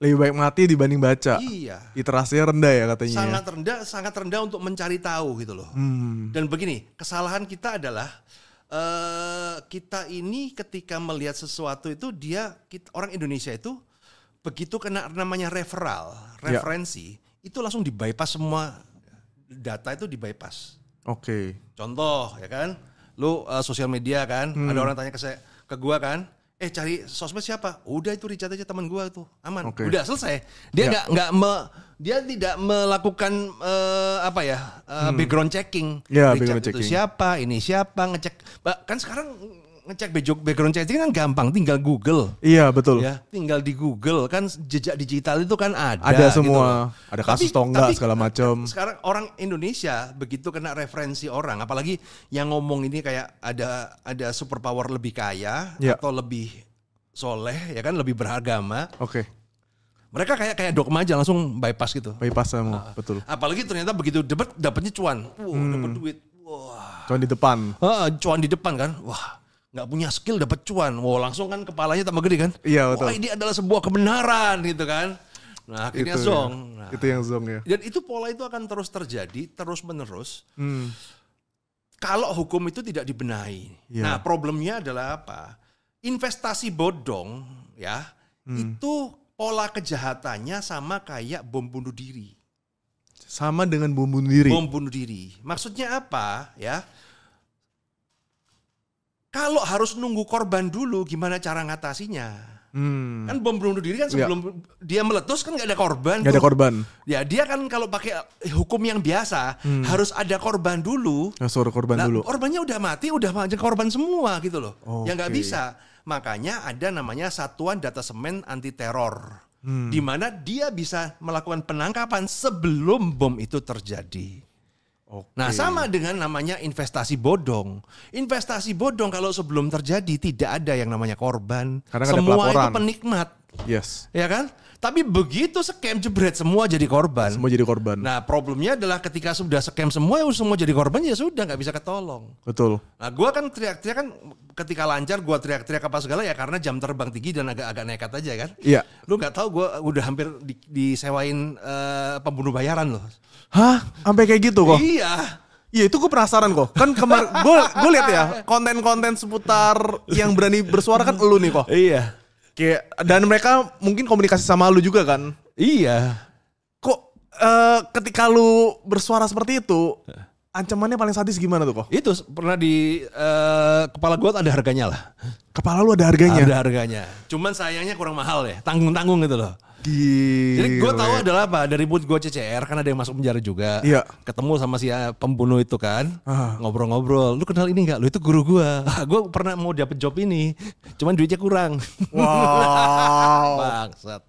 Lebih baik mati dibanding baca. Iya. Literasinya rendah ya katanya. Ya. Sangat rendah, sangat rendah untuk mencari tahu gitu loh. Hmm. Dan begini, kesalahan kita adalah uh, kita ini ketika melihat sesuatu itu dia kita, orang Indonesia itu begitu kena namanya referral, ya. referensi, yeah. itu langsung di bypass semua data itu di bypass. Oke. Okay. Contoh ya kan, lu uh, sosial media kan, hmm. ada orang tanya ke saya ke gua kan, eh cari sosmed siapa? Udah itu Richard aja teman gua tuh. Aman. Okay. Udah selesai. Dia ya. nggak ya. nggak me dia tidak melakukan uh, apa ya? Uh, hmm. background checking. Ya, Richard background itu checking. siapa? Ini siapa? Ngecek. kan sekarang ngecek background check kan gampang, tinggal Google. Iya betul. Ya, tinggal di Google kan jejak digital itu kan ada. Ada gitu semua, gitu. ada kasus tapi, tonggak segala macam. Sekarang orang Indonesia begitu kena referensi orang, apalagi yang ngomong ini kayak ada ada superpower lebih kaya ya. atau lebih soleh ya kan lebih beragama. Oke. Okay mereka kayak kayak dogma aja langsung bypass gitu. Bypass sama, uh, ah. betul. Apalagi ternyata begitu dapat dapatnya cuan. Wow, hmm. dapat duit. Wah. Cuan di depan. Uh, cuan di depan kan. Wah nggak punya skill dapat cuan. Wow, langsung kan kepalanya tambah gede kan? Iya, betul. Wah, ini adalah sebuah kebenaran gitu kan. Nah, akhirnya itu, ya. zong. Ya. Nah, itu yang zong ya. Dan itu pola itu akan terus terjadi, terus-menerus. Hmm. Kalau hukum itu tidak dibenahi. Ya. Nah, problemnya adalah apa? Investasi bodong ya, hmm. itu pola kejahatannya sama kayak bom bunuh diri. Sama dengan bom bunuh diri. Bom bunuh diri. Maksudnya apa, ya? Kalau harus nunggu korban dulu, gimana cara ngatasinya? Hmm. Kan bom bunuh diri kan iya. sebelum ya. dia meletus kan nggak ada korban. Nggak ada korban. Ya dia kan kalau pakai eh, hukum yang biasa hmm. harus ada korban dulu. Nah, suara korban nah, dulu. Korbannya udah mati, udah aja korban semua gitu loh. Oh, yang nggak bisa. Makanya ada namanya Satuan data semen Anti Teror. Hmm. Di mana dia bisa melakukan penangkapan sebelum bom itu terjadi. Okay. Nah, sama dengan namanya investasi bodong. Investasi bodong kalau sebelum terjadi tidak ada yang namanya korban. Karena semua itu penikmat. Yes. Ya kan? Tapi begitu scam jebret semua jadi korban. Semua jadi korban. Nah problemnya adalah ketika sudah scam semua ya semua jadi korban ya sudah nggak bisa ketolong. Betul. Nah gue kan teriak-teriak kan ketika lancar gue teriak-teriak apa segala ya karena jam terbang tinggi dan agak-agak nekat aja kan. Iya. Lu nggak tahu gue udah hampir di, disewain uh, pembunuh bayaran loh. Hah? Sampai kayak gitu kok? Iya. Iya itu gue penasaran kok. Kan kemarin gue gue lihat ya konten-konten seputar yang berani bersuara kan lu nih kok. Iya. Kayak dan mereka mungkin komunikasi sama lu juga kan? Iya. Kok uh, ketika lu bersuara seperti itu ancamannya paling sadis gimana tuh kok? Itu pernah di uh, kepala gue ada harganya lah. Kepala lu ada harganya? Ada harganya. Cuman sayangnya kurang mahal ya. Tanggung-tanggung gitu loh. Jadi gue tahu adalah apa dari mood gue CCR karena ada yang masuk penjara juga. Iya. Ketemu sama si eh, pembunuh itu kan, ngobrol-ngobrol. Lu kenal ini nggak? Lu itu guru gue. gue pernah mau dapet job ini, cuman duitnya kurang. Wow. Bangsat.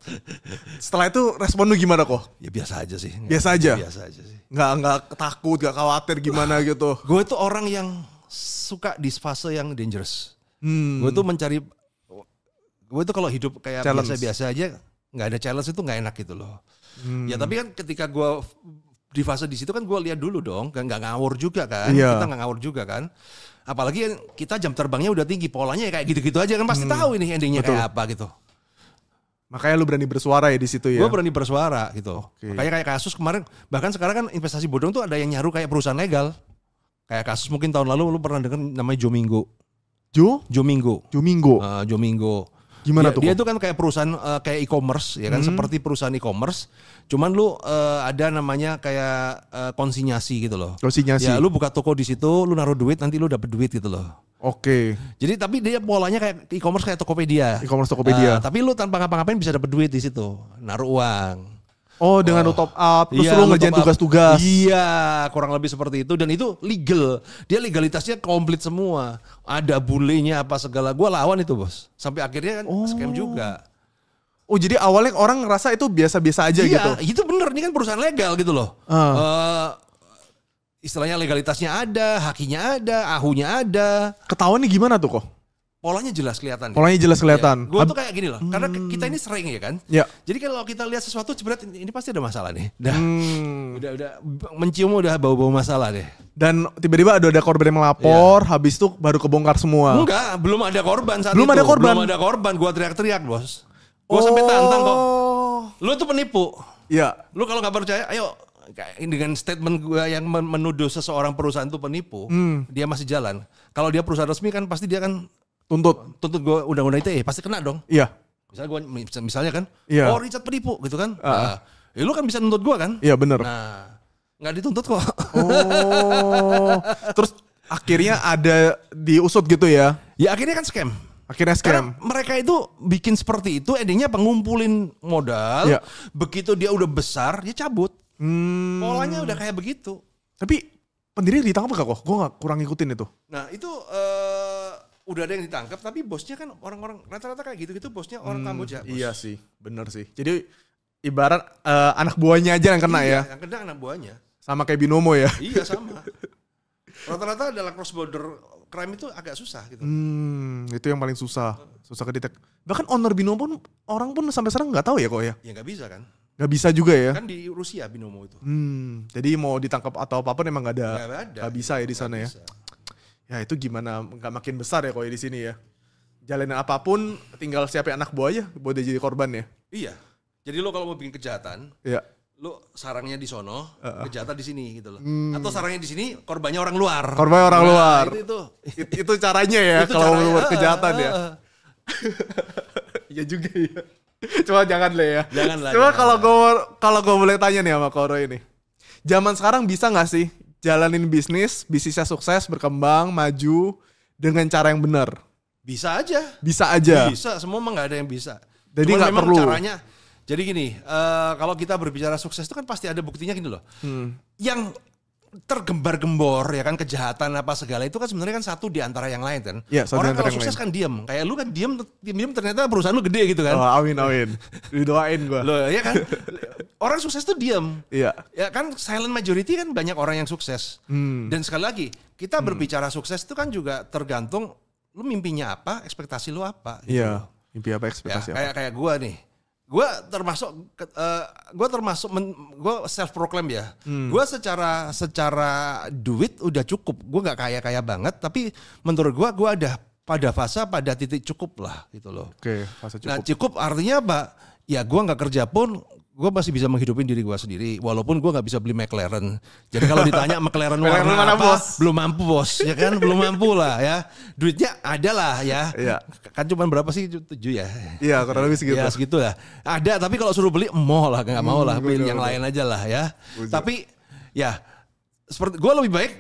Setelah itu respon lu gimana kok? Ya biasa aja sih. Biasa aja. Ya biasa aja sih. Nggak nggak takut, nggak khawatir gimana gitu. Gue tuh orang yang suka di fase yang dangerous. Hmm. Gue tuh mencari gue tuh kalau hidup kayak biasa-biasa aja nggak ada challenge itu nggak enak gitu loh. Hmm. Ya tapi kan ketika gue di fase di situ kan gue lihat dulu dong, kan nggak ngawur juga kan, yeah. kita nggak ngawur juga kan. Apalagi kita jam terbangnya udah tinggi, polanya kayak gitu-gitu aja kan pasti hmm. tahu ini endingnya Betul. kayak apa gitu. Makanya lu berani bersuara ya di situ ya. Gue berani bersuara gitu. Okay. Makanya kayak kasus kemarin, bahkan sekarang kan investasi bodong tuh ada yang nyaru kayak perusahaan legal. Kayak kasus mungkin tahun lalu lu pernah dengar namanya Jo Minggu Jo? Jo Minggu Jo Minggu Uh, Jomingo. Gimana dia, tuh? Dia itu kan kayak perusahaan uh, kayak e-commerce ya kan hmm. seperti perusahaan e-commerce. Cuman lu uh, ada namanya kayak uh, konsinyasi gitu loh. Konsinyasi. Ya lu buka toko di situ, lu naruh duit nanti lu dapat duit gitu loh. Oke. Okay. Jadi tapi dia polanya kayak e-commerce kayak Tokopedia. E-commerce Tokopedia. Uh, tapi lu tanpa ngapa-ngapain bisa dapat duit di situ, naruh uang. Oh, dengan oh. top up, terus iya, lu ngerjain tugas-tugas. Iya, kurang lebih seperti itu dan itu legal. Dia legalitasnya komplit semua. Ada bulenya apa segala. Gua lawan itu, Bos. Sampai akhirnya kan oh. scam juga. Oh jadi awalnya orang ngerasa itu biasa-biasa aja iya, gitu? Iya itu bener, ini kan perusahaan legal gitu loh. Uh. Uh, istilahnya legalitasnya ada, hakinya ada, ahunya ada. Ketahuan nih gimana tuh kok? polanya jelas kelihatan. Polanya jelas iya. kelihatan. Ya. Gue tuh kayak gini loh, hmm. karena kita ini sering ya kan. Ya. Jadi kalau kita lihat sesuatu sebenarnya ini pasti ada masalah nih. Dah, hmm. udah udah mencium udah bau-bau masalah deh. Dan tiba-tiba ada ada korban yang melapor, ya. habis itu baru kebongkar semua. Enggak, belum ada korban saat belum itu. ada korban. Belum ada korban, gua teriak-teriak, Bos. Gua oh. sampai tantang kok. Oh. Lu tuh penipu. Ya. Lu kalau nggak percaya, ayo dengan statement gue yang menuduh seseorang perusahaan itu penipu, hmm. dia masih jalan. Kalau dia perusahaan resmi kan pasti dia kan tuntut tuntut gue undang-undang ITE eh, pasti kena dong iya misalnya gue misalnya kan iya. oh Richard penipu gitu kan uh. nah, ya lu kan bisa nuntut gue kan iya benar nah nggak dituntut kok oh terus akhirnya ada diusut gitu ya ya akhirnya kan scam akhirnya scam Karena mereka itu bikin seperti itu endingnya pengumpulin modal iya. begitu dia udah besar dia cabut hmm. polanya udah kayak begitu tapi pendiri ditangkap gak kok gue nggak kurang ngikutin itu nah itu uh, udah ada yang ditangkap tapi bosnya kan orang-orang rata-rata kayak gitu-gitu bosnya orang hmm, Kamboja. Bos. Iya sih, bener sih. Jadi ibarat uh, anak buahnya aja yang kena iya, ya. Yang kena anak buahnya. Sama kayak binomo ya. Iya sama. Rata-rata adalah cross border crime itu agak susah gitu. Hmm, itu yang paling susah, susah kedetek. Bahkan owner binomo pun orang pun sampai sekarang nggak tahu ya kok ya. Ya nggak bisa kan. Nggak bisa juga ya. Kan di Rusia binomo itu. Hmm, jadi mau ditangkap atau apapun emang nggak ada. Nggak Gak bisa ya di sana ya ya itu gimana nggak makin besar ya kalau di sini ya jalanin apapun tinggal siapa anak buaya boleh jadi korban ya iya jadi lo kalau mau bikin kejahatan iya lo sarangnya di sono uh, uh. kejahatan di sini gitu loh hmm. atau sarangnya di sini korbannya orang luar korbannya orang nah, luar itu itu. itu itu caranya ya itu kalau caranya, buat kejahatan ya ya juga ya cuma jangan lah ya jangan lah cuma kalau gue kalau gue boleh tanya nih sama Koro ini zaman sekarang bisa nggak sih jalanin bisnis, bisnisnya sukses, berkembang, maju dengan cara yang benar. Bisa aja. Bisa aja. Bisa, semua emang gak ada yang bisa. Jadi nggak perlu. Caranya, jadi gini, uh, kalau kita berbicara sukses itu kan pasti ada buktinya gini loh. Hmm. Yang tergembar-gembor ya kan kejahatan apa segala itu kan sebenarnya kan satu di antara yang lain kan. Ya, satu Orang kalau sukses kan diam. Kayak lu kan diam diam ternyata perusahaan lu gede gitu kan. Oh, amin amin. Didoain gua. lo ya kan. Orang sukses tuh diam. Iya. Ya kan silent majority kan banyak orang yang sukses. Hmm. Dan sekali lagi, kita hmm. berbicara sukses itu kan juga tergantung lu mimpinya apa, ekspektasi lu apa gitu. Iya, mimpi apa, ekspektasi ya, apa. Kayak kayak gua nih gue termasuk uh, eh, gue termasuk gue self proclaim ya hmm. gue secara secara duit udah cukup gue nggak kaya kaya banget tapi menurut gue gue ada pada fase pada titik cukup lah gitu loh oke okay, fase nah, cukup nah cukup artinya apa ya gue nggak kerja pun gue masih bisa menghidupin diri gue sendiri walaupun gue nggak bisa beli McLaren jadi kalau ditanya McLaren warna mana apa bos? belum mampu bos ya kan belum mampu lah ya duitnya ada lah ya iya. kan cuma berapa sih tujuh ya iya kurang lebih segitu ya segitu lah ada tapi kalau suruh beli mau lah nggak mau lah hmm, Beli yang lain aja lah ya tapi ya seperti gue lebih baik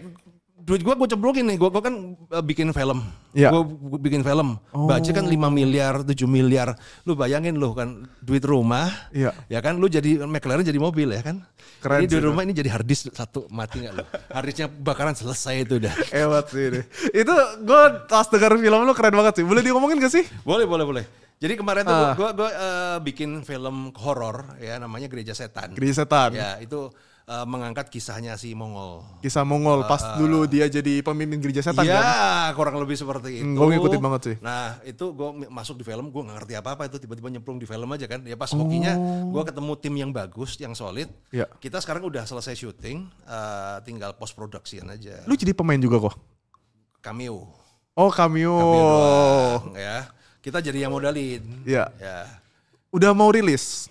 duit gue gue cemplungin nih. Gue gue kan eh, bikin film. Yeah. Gue bikin film. Kan oh. Baca kan 5 miliar, 7 miliar. Lu bayangin lu kan duit rumah. Iya. Ya kan lu jadi McLaren jadi mobil ya kan. Keren ini duit rumah ini jadi hardis satu mati nggak lu? hardisnya bakaran selesai itu udah. hebat sih ini. itu gue pas dengar film lu keren banget sih. Boleh diomongin gak sih? Boleh boleh boleh. Jadi kemarin tuh uh. Ah. gue uh, bikin film horor ya namanya Gereja Setan. Gereja Setan. Ya itu uh, mengangkat kisahnya si Mongol. Kisah Mongol uh, pas eh, dulu dia jadi pemimpin gereja setan ya, kan? Iya, kurang lebih seperti hmm, itu. gue ngikutin banget sih. Nah, itu gue masuk di film, gue gak ngerti apa-apa itu tiba-tiba nyemplung di film aja kan. Ya pas oh. gue ketemu tim yang bagus, yang solid. Ya. Kita sekarang udah selesai syuting, uh, tinggal post production aja. Lu jadi pemain juga kok? Cameo. Oh, cameo. Cameo doang, ya. Kita jadi yang modalin. Iya. Ya. Udah mau rilis?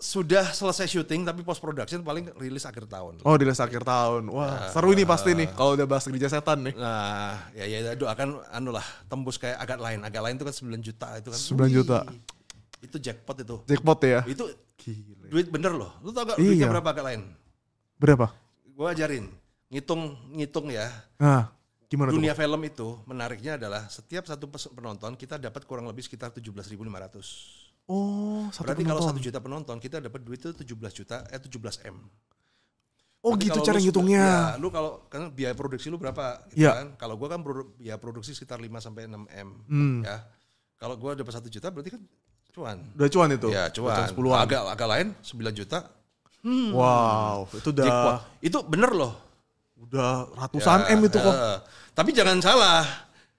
sudah selesai syuting tapi post production paling rilis akhir tahun. Oh, rilis akhir tahun. Wah, nah, seru ini pasti nih kalau udah bahas kerja setan nih. Nah, ya ya, ya doakan anu lah tembus kayak agak lain. Agak lain itu kan 9 juta itu kan. 9 wih, juta. Itu jackpot itu. Jackpot ya. Itu Gile. duit bener loh. Lu tau gak iya. duitnya berapa agak lain? Berapa? Gua ajarin. Ngitung-ngitung ya. Nah, gimana Dunia tuh? film itu menariknya adalah setiap satu penonton kita dapat kurang lebih sekitar 17.500. Oh, satu Berarti kalau satu juta penonton kita dapat duit itu belas juta eh belas M. Oh Nanti gitu cara ngitungnya. Ya, lu kalau kan biaya produksi lu berapa gitu ya. kan? Kalau gua kan produ, biaya produksi sekitar 5 sampai enam M hmm. ya. Kalau gua dapat satu juta berarti kan cuan. Udah cuan itu. Ya, cuan. Cuan Agak agak lain 9 juta. Hmm. Wow, itu udah Jackpot. itu bener loh. Udah ratusan ya, M itu kok. kok. Eh. Tapi jangan salah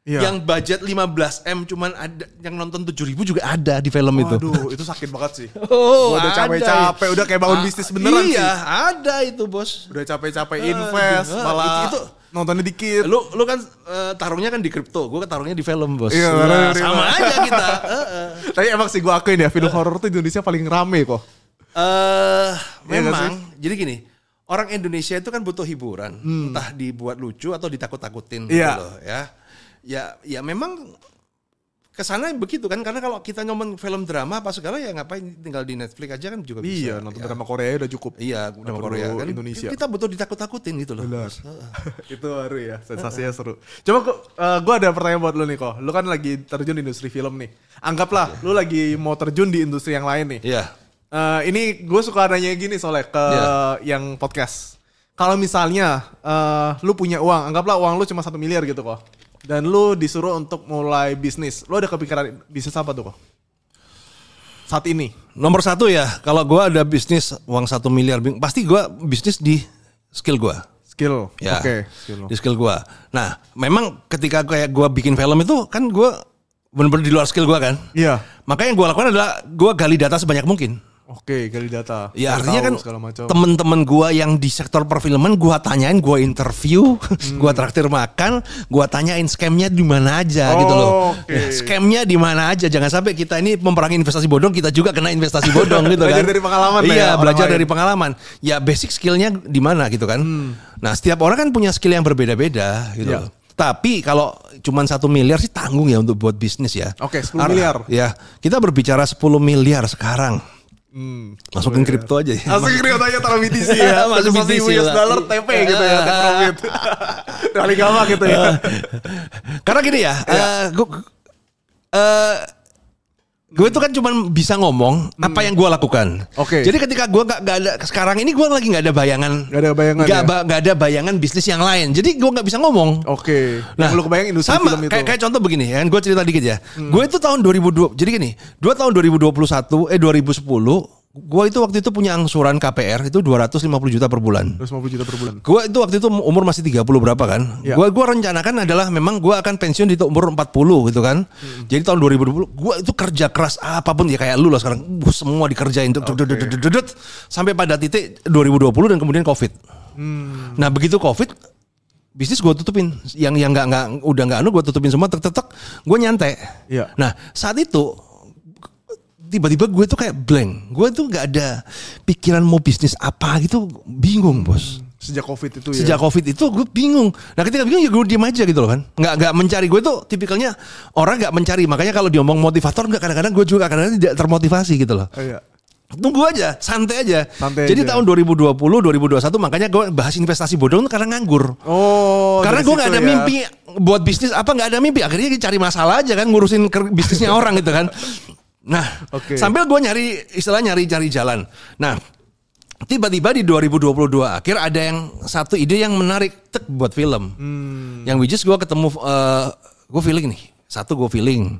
Iya. Yang budget 15 m cuman ada yang nonton 7 ribu juga ada di film Waduh, itu. Aduh, itu sakit banget sih. Oh, udah capek-capek, udah kayak bangun ah, bisnis beneran iya, sih. Iya, ada itu bos. Udah capek-capek ah, invest, uh, malah itu, itu nontonnya dikit. Lu lu kan uh, eh, tarungnya kan di kripto, gua kan tarungnya di film bos. Iya, nah, sama bener. aja kita. uh, uh. Tapi emang sih gua akuin ya, film uh, horor tuh Indonesia paling rame kok. Eh, uh, memang. Ya, jadi gini, orang Indonesia itu kan butuh hiburan, hmm. entah dibuat lucu atau ditakut-takutin yeah. gitu loh ya ya ya memang kesana begitu kan karena kalau kita nyoman film drama apa segala ya ngapain tinggal di Netflix aja kan juga iya, bisa iya nonton ya. drama Korea udah cukup iya drama Korea kan Indonesia kita butuh ditakut-takutin gitu loh Benar. itu baru ya sensasinya seru coba kok uh, gue ada pertanyaan buat lo nih kok lu kan lagi terjun di industri film nih anggaplah okay. lu lagi mau terjun di industri yang lain nih iya yeah. uh, ini gue suka nanya gini soalnya ke yeah. yang podcast kalau misalnya uh, lu punya uang anggaplah uang lu cuma satu miliar gitu kok dan lu disuruh untuk mulai bisnis. Lu ada kepikiran bisnis apa tuh kok? Saat ini. Nomor satu ya, kalau gua ada bisnis uang satu miliar, pasti gua bisnis di skill gua. Skill. Ya. Oke. Okay. Di skill gua. Nah, memang ketika kayak gua bikin film itu kan gua bener-bener di luar skill gua kan. Iya. Yeah. Makanya yang gua lakukan adalah gua gali data sebanyak mungkin. Oke, okay, gali data. Ya artinya kan teman-teman gua yang di sektor perfilman gua tanyain, gua interview, hmm. gua traktir makan, gua tanyain skemnya di mana aja oh, gitu loh. Okay. Ya, scamnya di mana aja, jangan sampai kita ini memperangi investasi bodong, kita juga kena investasi bodong gitu kan. Belajar dari pengalaman. Ya, iya, ya, belajar lain. dari pengalaman. Ya basic skillnya di mana gitu kan. Hmm. Nah setiap orang kan punya skill yang berbeda-beda gitu. Yeah. Loh. Tapi kalau cuma satu miliar sih tanggung ya untuk buat bisnis ya. Oke, okay, 10 Ar Ya, kita berbicara 10 miliar sekarang Hmm, Masukin kripto aja ya. Masukin kripto aja taruh BTC iya, ya. Masuk BTC US dollar TP iya. gitu ya, take profit. gitu ya. Karena gini ya, uh, gua, uh, Gue tuh kan cuma bisa ngomong hmm. apa yang gue lakukan. Oke. Okay. Jadi ketika gue gak, gak ada sekarang ini gue lagi nggak ada bayangan. Gak ada bayangan. Gak, ya? ba, gak ada bayangan bisnis yang lain. Jadi gue nggak bisa ngomong. Oke. Okay. Nah, kalau lu kebayang industri sama, film itu. Kayak, kayak contoh begini ya, gue cerita dikit ya. Hmm. Gue itu tahun 2002. Jadi gini, dua tahun 2021 eh 2010 Gue itu waktu itu punya angsuran KPR itu 250 juta per bulan. 250 juta per bulan. Gue itu waktu itu umur masih 30 berapa kan? Ya. gue gua rencanakan adalah memang gue akan pensiun di umur 40 gitu kan. Hmm. Jadi tahun 2020 gue itu kerja keras apapun ya kayak lu lah sekarang uh, semua dikerjain okay. sampai pada titik 2020 dan kemudian Covid. Hmm. Nah, begitu Covid bisnis gue tutupin yang yang nggak nggak udah nggak anu gue tutupin semua tek tek, gue nyantai. Ya. Nah saat itu tiba-tiba gue tuh kayak blank. Gue tuh nggak ada pikiran mau bisnis apa gitu, bingung hmm, bos. Sejak covid itu ya? Sejak ya. covid itu gue bingung. Nah ketika bingung ya gue diem aja gitu loh kan. Nggak nggak mencari gue tuh tipikalnya orang nggak mencari. Makanya kalau diomong motivator nggak kadang-kadang gue juga kadang-kadang tidak termotivasi gitu loh. iya. Tunggu aja, santai aja. Santai Jadi aja. tahun 2020, 2021 makanya gue bahas investasi bodong itu karena nganggur. Oh. Karena gue nggak ada ya. mimpi buat bisnis apa nggak ada mimpi. Akhirnya cari masalah aja kan ngurusin bisnisnya orang gitu kan. Nah, okay. sambil gue nyari istilah nyari-nyari jalan. Nah, tiba-tiba di 2022 akhir ada yang satu ide yang menarik tek buat film. Hmm. Yang Wijis gue ketemu uh, eh, gue feeling nih. Satu gue feeling.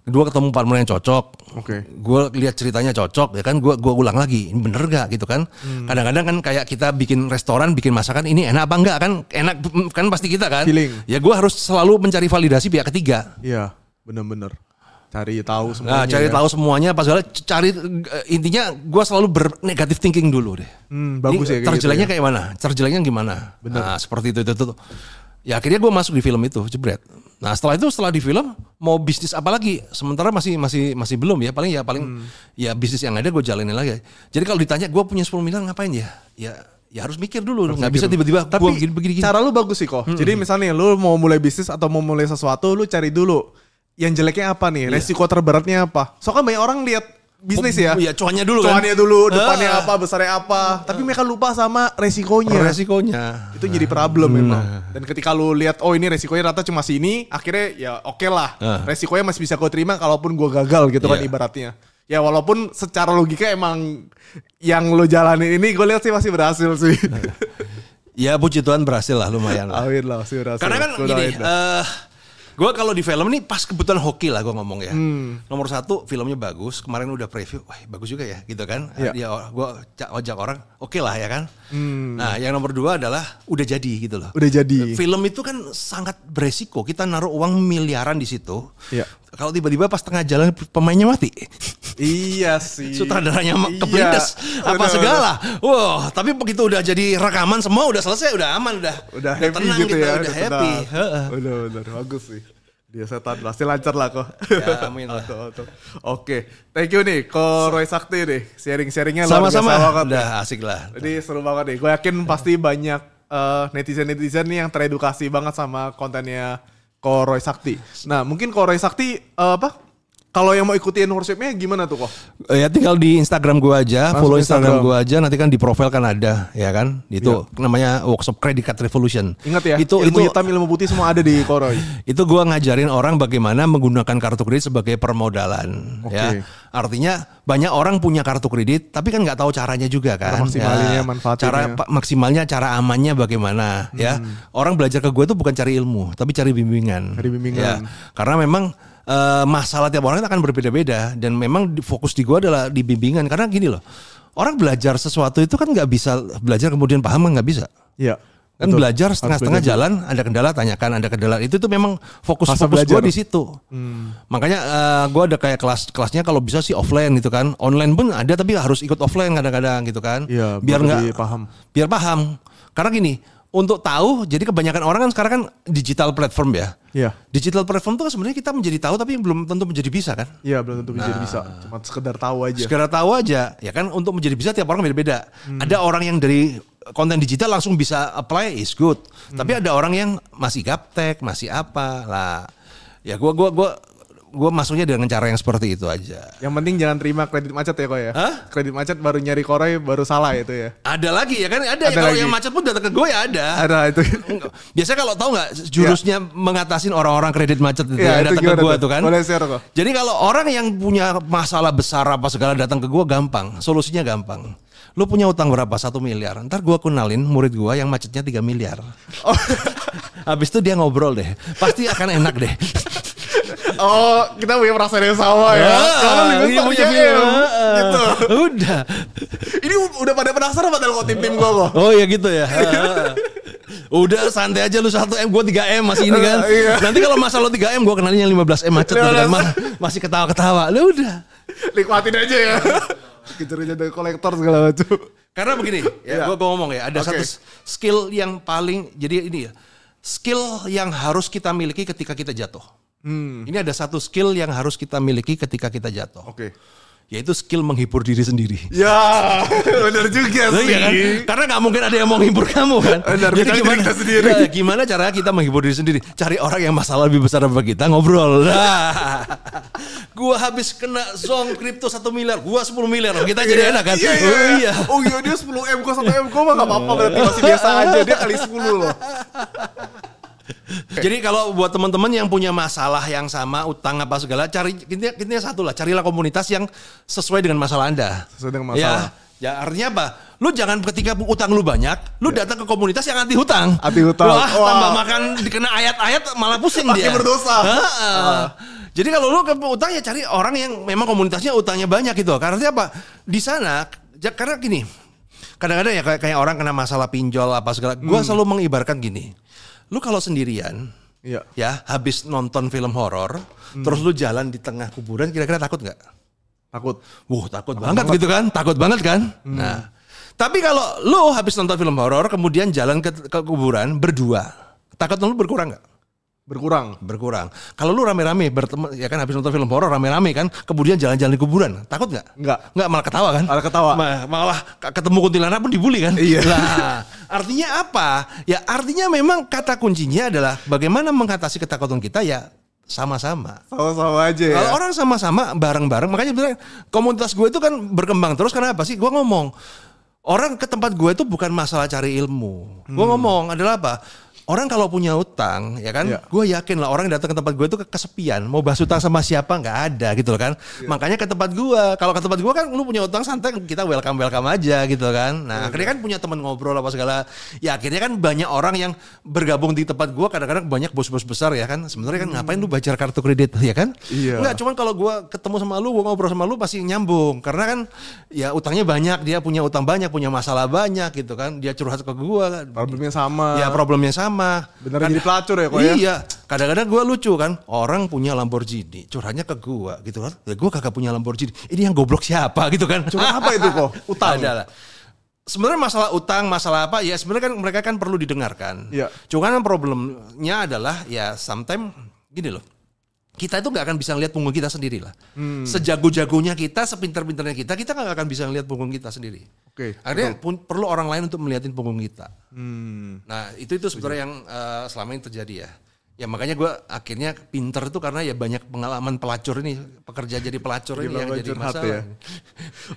Kedua ketemu partner yang cocok. Oke. Okay. Gue lihat ceritanya cocok ya kan gue gua ulang lagi. Ini bener gak gitu kan? Hmm. Kadang-kadang hmm. kan kayak kita bikin restoran, bikin masakan ini enak apa enggak kan? Enak kan pasti kita kan. Feeling. Ya gue harus selalu mencari validasi pihak ketiga. Iya, bener-bener cari tahu nah, semuanya. Nah, cari ya. tahu semuanya pas cari eh, intinya gue selalu bernegatif thinking dulu deh. Hmm, bagus Ini, ya terjelanya gitu ya. kayak mana? terjelanya gimana? Benar. Nah, seperti itu itu tuh. Ya akhirnya gue masuk di film itu, jebret. Nah setelah itu setelah di film mau bisnis apa lagi? Sementara masih masih masih belum ya. Paling ya paling hmm. ya bisnis yang ada gue jalanin lagi. Jadi kalau ditanya gue punya 10 miliar ngapain ya? Ya ya harus mikir dulu nggak bisa tiba-tiba tapi begini, begini, begini. cara lu bagus sih kok hmm. jadi misalnya lu mau mulai bisnis atau mau mulai sesuatu lu cari dulu yang jeleknya apa nih? Yeah. Resiko terberatnya apa? Soalnya banyak orang lihat bisnis oh, ya. Iya, cuannya dulu cuannya kan. Cuannya dulu, depannya uh. apa, besarnya apa. Tapi mereka lupa sama resikonya. Resikonya. Itu jadi problem ah. memang. Dan ketika lu lihat oh ini resikonya rata cuma sini, akhirnya ya oke okay lah. Uh. Resikonya masih bisa gue terima kalaupun gua gagal gitu yeah. kan iya. ibaratnya. Ya walaupun secara logika emang yang lo jalanin ini gue lihat sih masih berhasil sih. ya puji Tuhan berhasil lah lumayan lah. Amin lah masih berhasil. Karena kan gini, uh, Gue kalau di film ini pas kebetulan hoki lah gue ngomong ya. Hmm. Nomor satu filmnya bagus. Kemarin udah preview, wah bagus juga ya gitu kan. Ya, ya gue ojak orang, oke okay lah ya kan. Hmm. Nah yang nomor dua adalah udah jadi gitu loh. Udah jadi. Film itu kan sangat beresiko. Kita naruh uang miliaran di situ. Ya kalau tiba-tiba pas tengah jalan pemainnya mati. Iya sih. Sutradaranya iya. apa segala. Wah, wow, tapi begitu udah jadi rekaman semua udah selesai, udah aman, udah udah, happy tenang gitu kita, gitu, ya, udah, udah happy. Heeh. Udah benar bagus sih. Dia setan pasti lancar lah kok. Ya, amin lah. Oke, okay. thank you nih ko Roy Sakti nih sharing-sharingnya Sama-sama. Udah asik lah. Jadi seru banget nih. Gue yakin pasti banyak eh, netizen-netizen uh, nih yang teredukasi banget sama kontennya Koroy Sakti. Nah, mungkin Koroy Sakti uh, apa? Kalau yang mau ikutin worshipnya gimana tuh kok? Ya tinggal di Instagram gue aja, Langsung follow Instagram, Instagram gue aja. Nanti kan di profil kan ada, ya kan? Itu ya. namanya workshop Credit Card Revolution. Ingat ya, itu ilmu itu, hitam, ilmu putih semua ada di Koroi. itu gue ngajarin orang bagaimana menggunakan kartu kredit sebagai permodalan. Okay. Ya, artinya banyak orang punya kartu kredit, tapi kan nggak tahu caranya juga kan? Cara maksimalnya, ya, Cara maksimalnya, cara amannya bagaimana? Ya. Hmm. Ya, orang belajar ke gue itu bukan cari ilmu, tapi cari bimbingan. Cari bimbingan. Ya, karena memang uh, masalah tiap orang akan berbeda-beda dan memang fokus di gua adalah di bimbingan karena gini loh orang belajar sesuatu itu kan nggak bisa belajar kemudian paham nggak bisa. Iya. Kan betul. belajar setengah-setengah jalan, ada kendala tanyakan, ada kendala itu tuh memang fokus Masa fokus gue di situ. Hmm. Makanya uh, eh, gue ada kayak kelas kelasnya kalau bisa sih offline gitu kan, online pun ada tapi harus ikut offline kadang-kadang gitu kan, ya, biar nggak paham, biar paham. Karena gini, untuk tahu jadi kebanyakan orang kan sekarang kan digital platform ya. Iya. Digital platform tuh kan sebenarnya kita menjadi tahu tapi belum tentu menjadi bisa kan? Iya, belum tentu menjadi nah, bisa. Cuma sekedar tahu aja. Sekedar tahu aja. Ya kan untuk menjadi bisa tiap orang beda-beda. Hmm. Ada orang yang dari konten digital langsung bisa apply is good. Hmm. Tapi ada orang yang masih gaptek, masih apa. Lah, ya gua gua gua gue masuknya dengan cara yang seperti itu aja. Yang penting jangan terima kredit macet ya kok ya. Hah? Kredit macet baru nyari korek baru salah itu ya. Ada lagi ya kan ada, ya, ada ya, kalau yang macet pun datang ke gue ya ada. Ada itu. Biasanya kalau tahu nggak jurusnya ya. mengatasin orang-orang kredit macet itu iya, ya, ya datang ke gue tuh kan. Boleh share kok. Jadi kalau orang yang punya masalah besar apa segala datang ke gue gampang, solusinya gampang lu punya utang berapa? Satu miliar. Ntar gua kenalin murid gua yang macetnya tiga miliar. Oh. Habis itu dia ngobrol deh. Pasti akan enak deh. Oh, kita punya perasaan yang sama ya. Kalau iya, punya ya, film. gitu. Udah. Ini udah pada penasaran padahal kok tim-tim gue kok. Oh iya gitu ya. udah santai aja lu satu M, gua tiga M masih ini kan. Iya. Nanti kalau masa lu 3 M, gua kenalin yang belas M macet. Gitu kan. iya. Masih ketawa-ketawa. Lu udah. Nikmatin aja ya kejar-kejar dari kolektor segala macam. Karena begini, ya, ya. gue ngomong ya, ada okay. satu skill yang paling, jadi ini ya, skill yang harus kita miliki ketika kita jatuh. Hmm. Ini ada satu skill yang harus kita miliki ketika kita jatuh. Oke. Okay. Yaitu skill menghibur diri sendiri. Ya, benar juga sih. Ya kan? Karena nggak mungkin ada yang mau menghibur kamu kan. Benar, Jadi ya, gimana, kita sendiri. Ya, gimana cara kita menghibur diri sendiri? Cari orang yang masalah lebih besar daripada kita, ngobrol. Nah. gua habis kena zong kripto satu miliar, gua sepuluh miliar. Kita jadi iya, enak kan? Iya, iya. Oh, iya. oh iya dia sepuluh M, gua satu M, gua mah gak apa-apa berarti masih biasa aja. Dia kali 10 loh. Jadi kalau buat teman-teman yang punya masalah yang sama utang apa segala, cari intinya, intinya satu lah, carilah komunitas yang sesuai dengan masalah anda. Sesuai dengan masalah. Ya, Ya artinya apa? Lu jangan ketika utang lu banyak, lu ya. datang ke komunitas yang anti hutang. Anti hutang. Wah, Wah. tambah makan dikena ayat-ayat malah pusing Makin dia. Makin berdosa. Ha Uh. Ah. Jadi kalau lu ke utang ya cari orang yang memang komunitasnya utangnya banyak gitu. Karena apa? Di sana karena gini, kadang-kadang ya kayak, orang kena masalah pinjol apa segala. Gua hmm. selalu mengibarkan gini. Lu kalau sendirian, ya. ya habis nonton film horor, hmm. terus lu jalan di tengah kuburan kira-kira takut nggak? Takut. Wah, takut banget, banget gitu kan? Takut banget kan? Hmm. Nah, tapi kalau lo habis nonton film horor kemudian jalan ke, ke kuburan berdua, takut lo berkurang nggak? Berkurang. Berkurang. Kalau lu rame-rame berteman, ya kan habis nonton film horor rame-rame kan, kemudian jalan-jalan di kuburan, takut nggak? Nggak. Nggak malah ketawa kan? Malah ketawa. Malah, malah ketemu kuntilanak pun dibully kan? Iya. Nah, artinya apa? Ya artinya memang kata kuncinya adalah bagaimana mengatasi ketakutan kita ya sama-sama. Sama-sama aja ya. Kalau orang sama-sama bareng-bareng, makanya sebenarnya komunitas gue itu kan berkembang terus karena apa sih? Gue ngomong orang ke tempat gue itu bukan masalah cari ilmu. Hmm. Gue ngomong adalah apa? orang kalau punya utang ya kan yeah. gue yakin lah orang yang datang ke tempat gue itu kesepian mau bahas utang sama siapa nggak ada gitu loh kan yeah. makanya ke tempat gue kalau ke tempat gue kan lu punya utang santai kita welcome welcome aja gitu kan nah yeah. akhirnya iya. kan punya teman ngobrol apa segala ya akhirnya kan banyak orang yang bergabung di tempat gue kadang-kadang banyak bos-bos besar ya kan sebenarnya kan hmm. ngapain lu baca kartu kredit ya kan yeah. nggak cuman kalau gue ketemu sama lu gue ngobrol sama lu pasti nyambung karena kan ya utangnya banyak dia punya utang banyak punya masalah banyak gitu kan dia curhat ke gue problemnya sama ya problemnya sama mah. Beneran kan jadi pelacur ya kok ya? Iya. Kadang-kadang gue lucu kan. Orang punya Lamborghini. Curahnya ke gue gitu kan. Ya gue kagak punya Lamborghini. Ini yang goblok siapa gitu kan. Cuma apa itu kok? Utang. Adalah sebenarnya masalah utang, masalah apa ya sebenarnya kan mereka kan perlu didengarkan. Iya. Cuma kan problemnya adalah ya sometimes gini loh kita itu nggak akan bisa lihat punggung kita sendiri lah. Hmm. Sejago-jagonya kita, sepinter-pinternya kita, kita nggak akan bisa lihat punggung kita sendiri. Oke. Okay, Akhirnya pun, perlu orang lain untuk melihatin punggung kita. Hmm. Nah itu itu sebenarnya yang uh, selama ini terjadi ya. Ya makanya gue akhirnya pinter itu karena ya banyak pengalaman pelacur ini, pekerja jadi pelacur ini yang jadi masalah. Ya.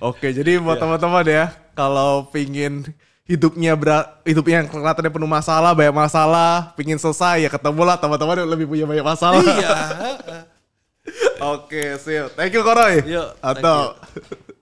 Oke, jadi buat iya. teman-teman ya, kalau pingin hidupnya berat, hidupnya yang kelihatannya penuh masalah, banyak masalah, pingin selesai ya ketemu lah teman-teman yang lebih punya banyak masalah. Iya. Oke, okay, you. Thank you Koroy. Yuk. Atau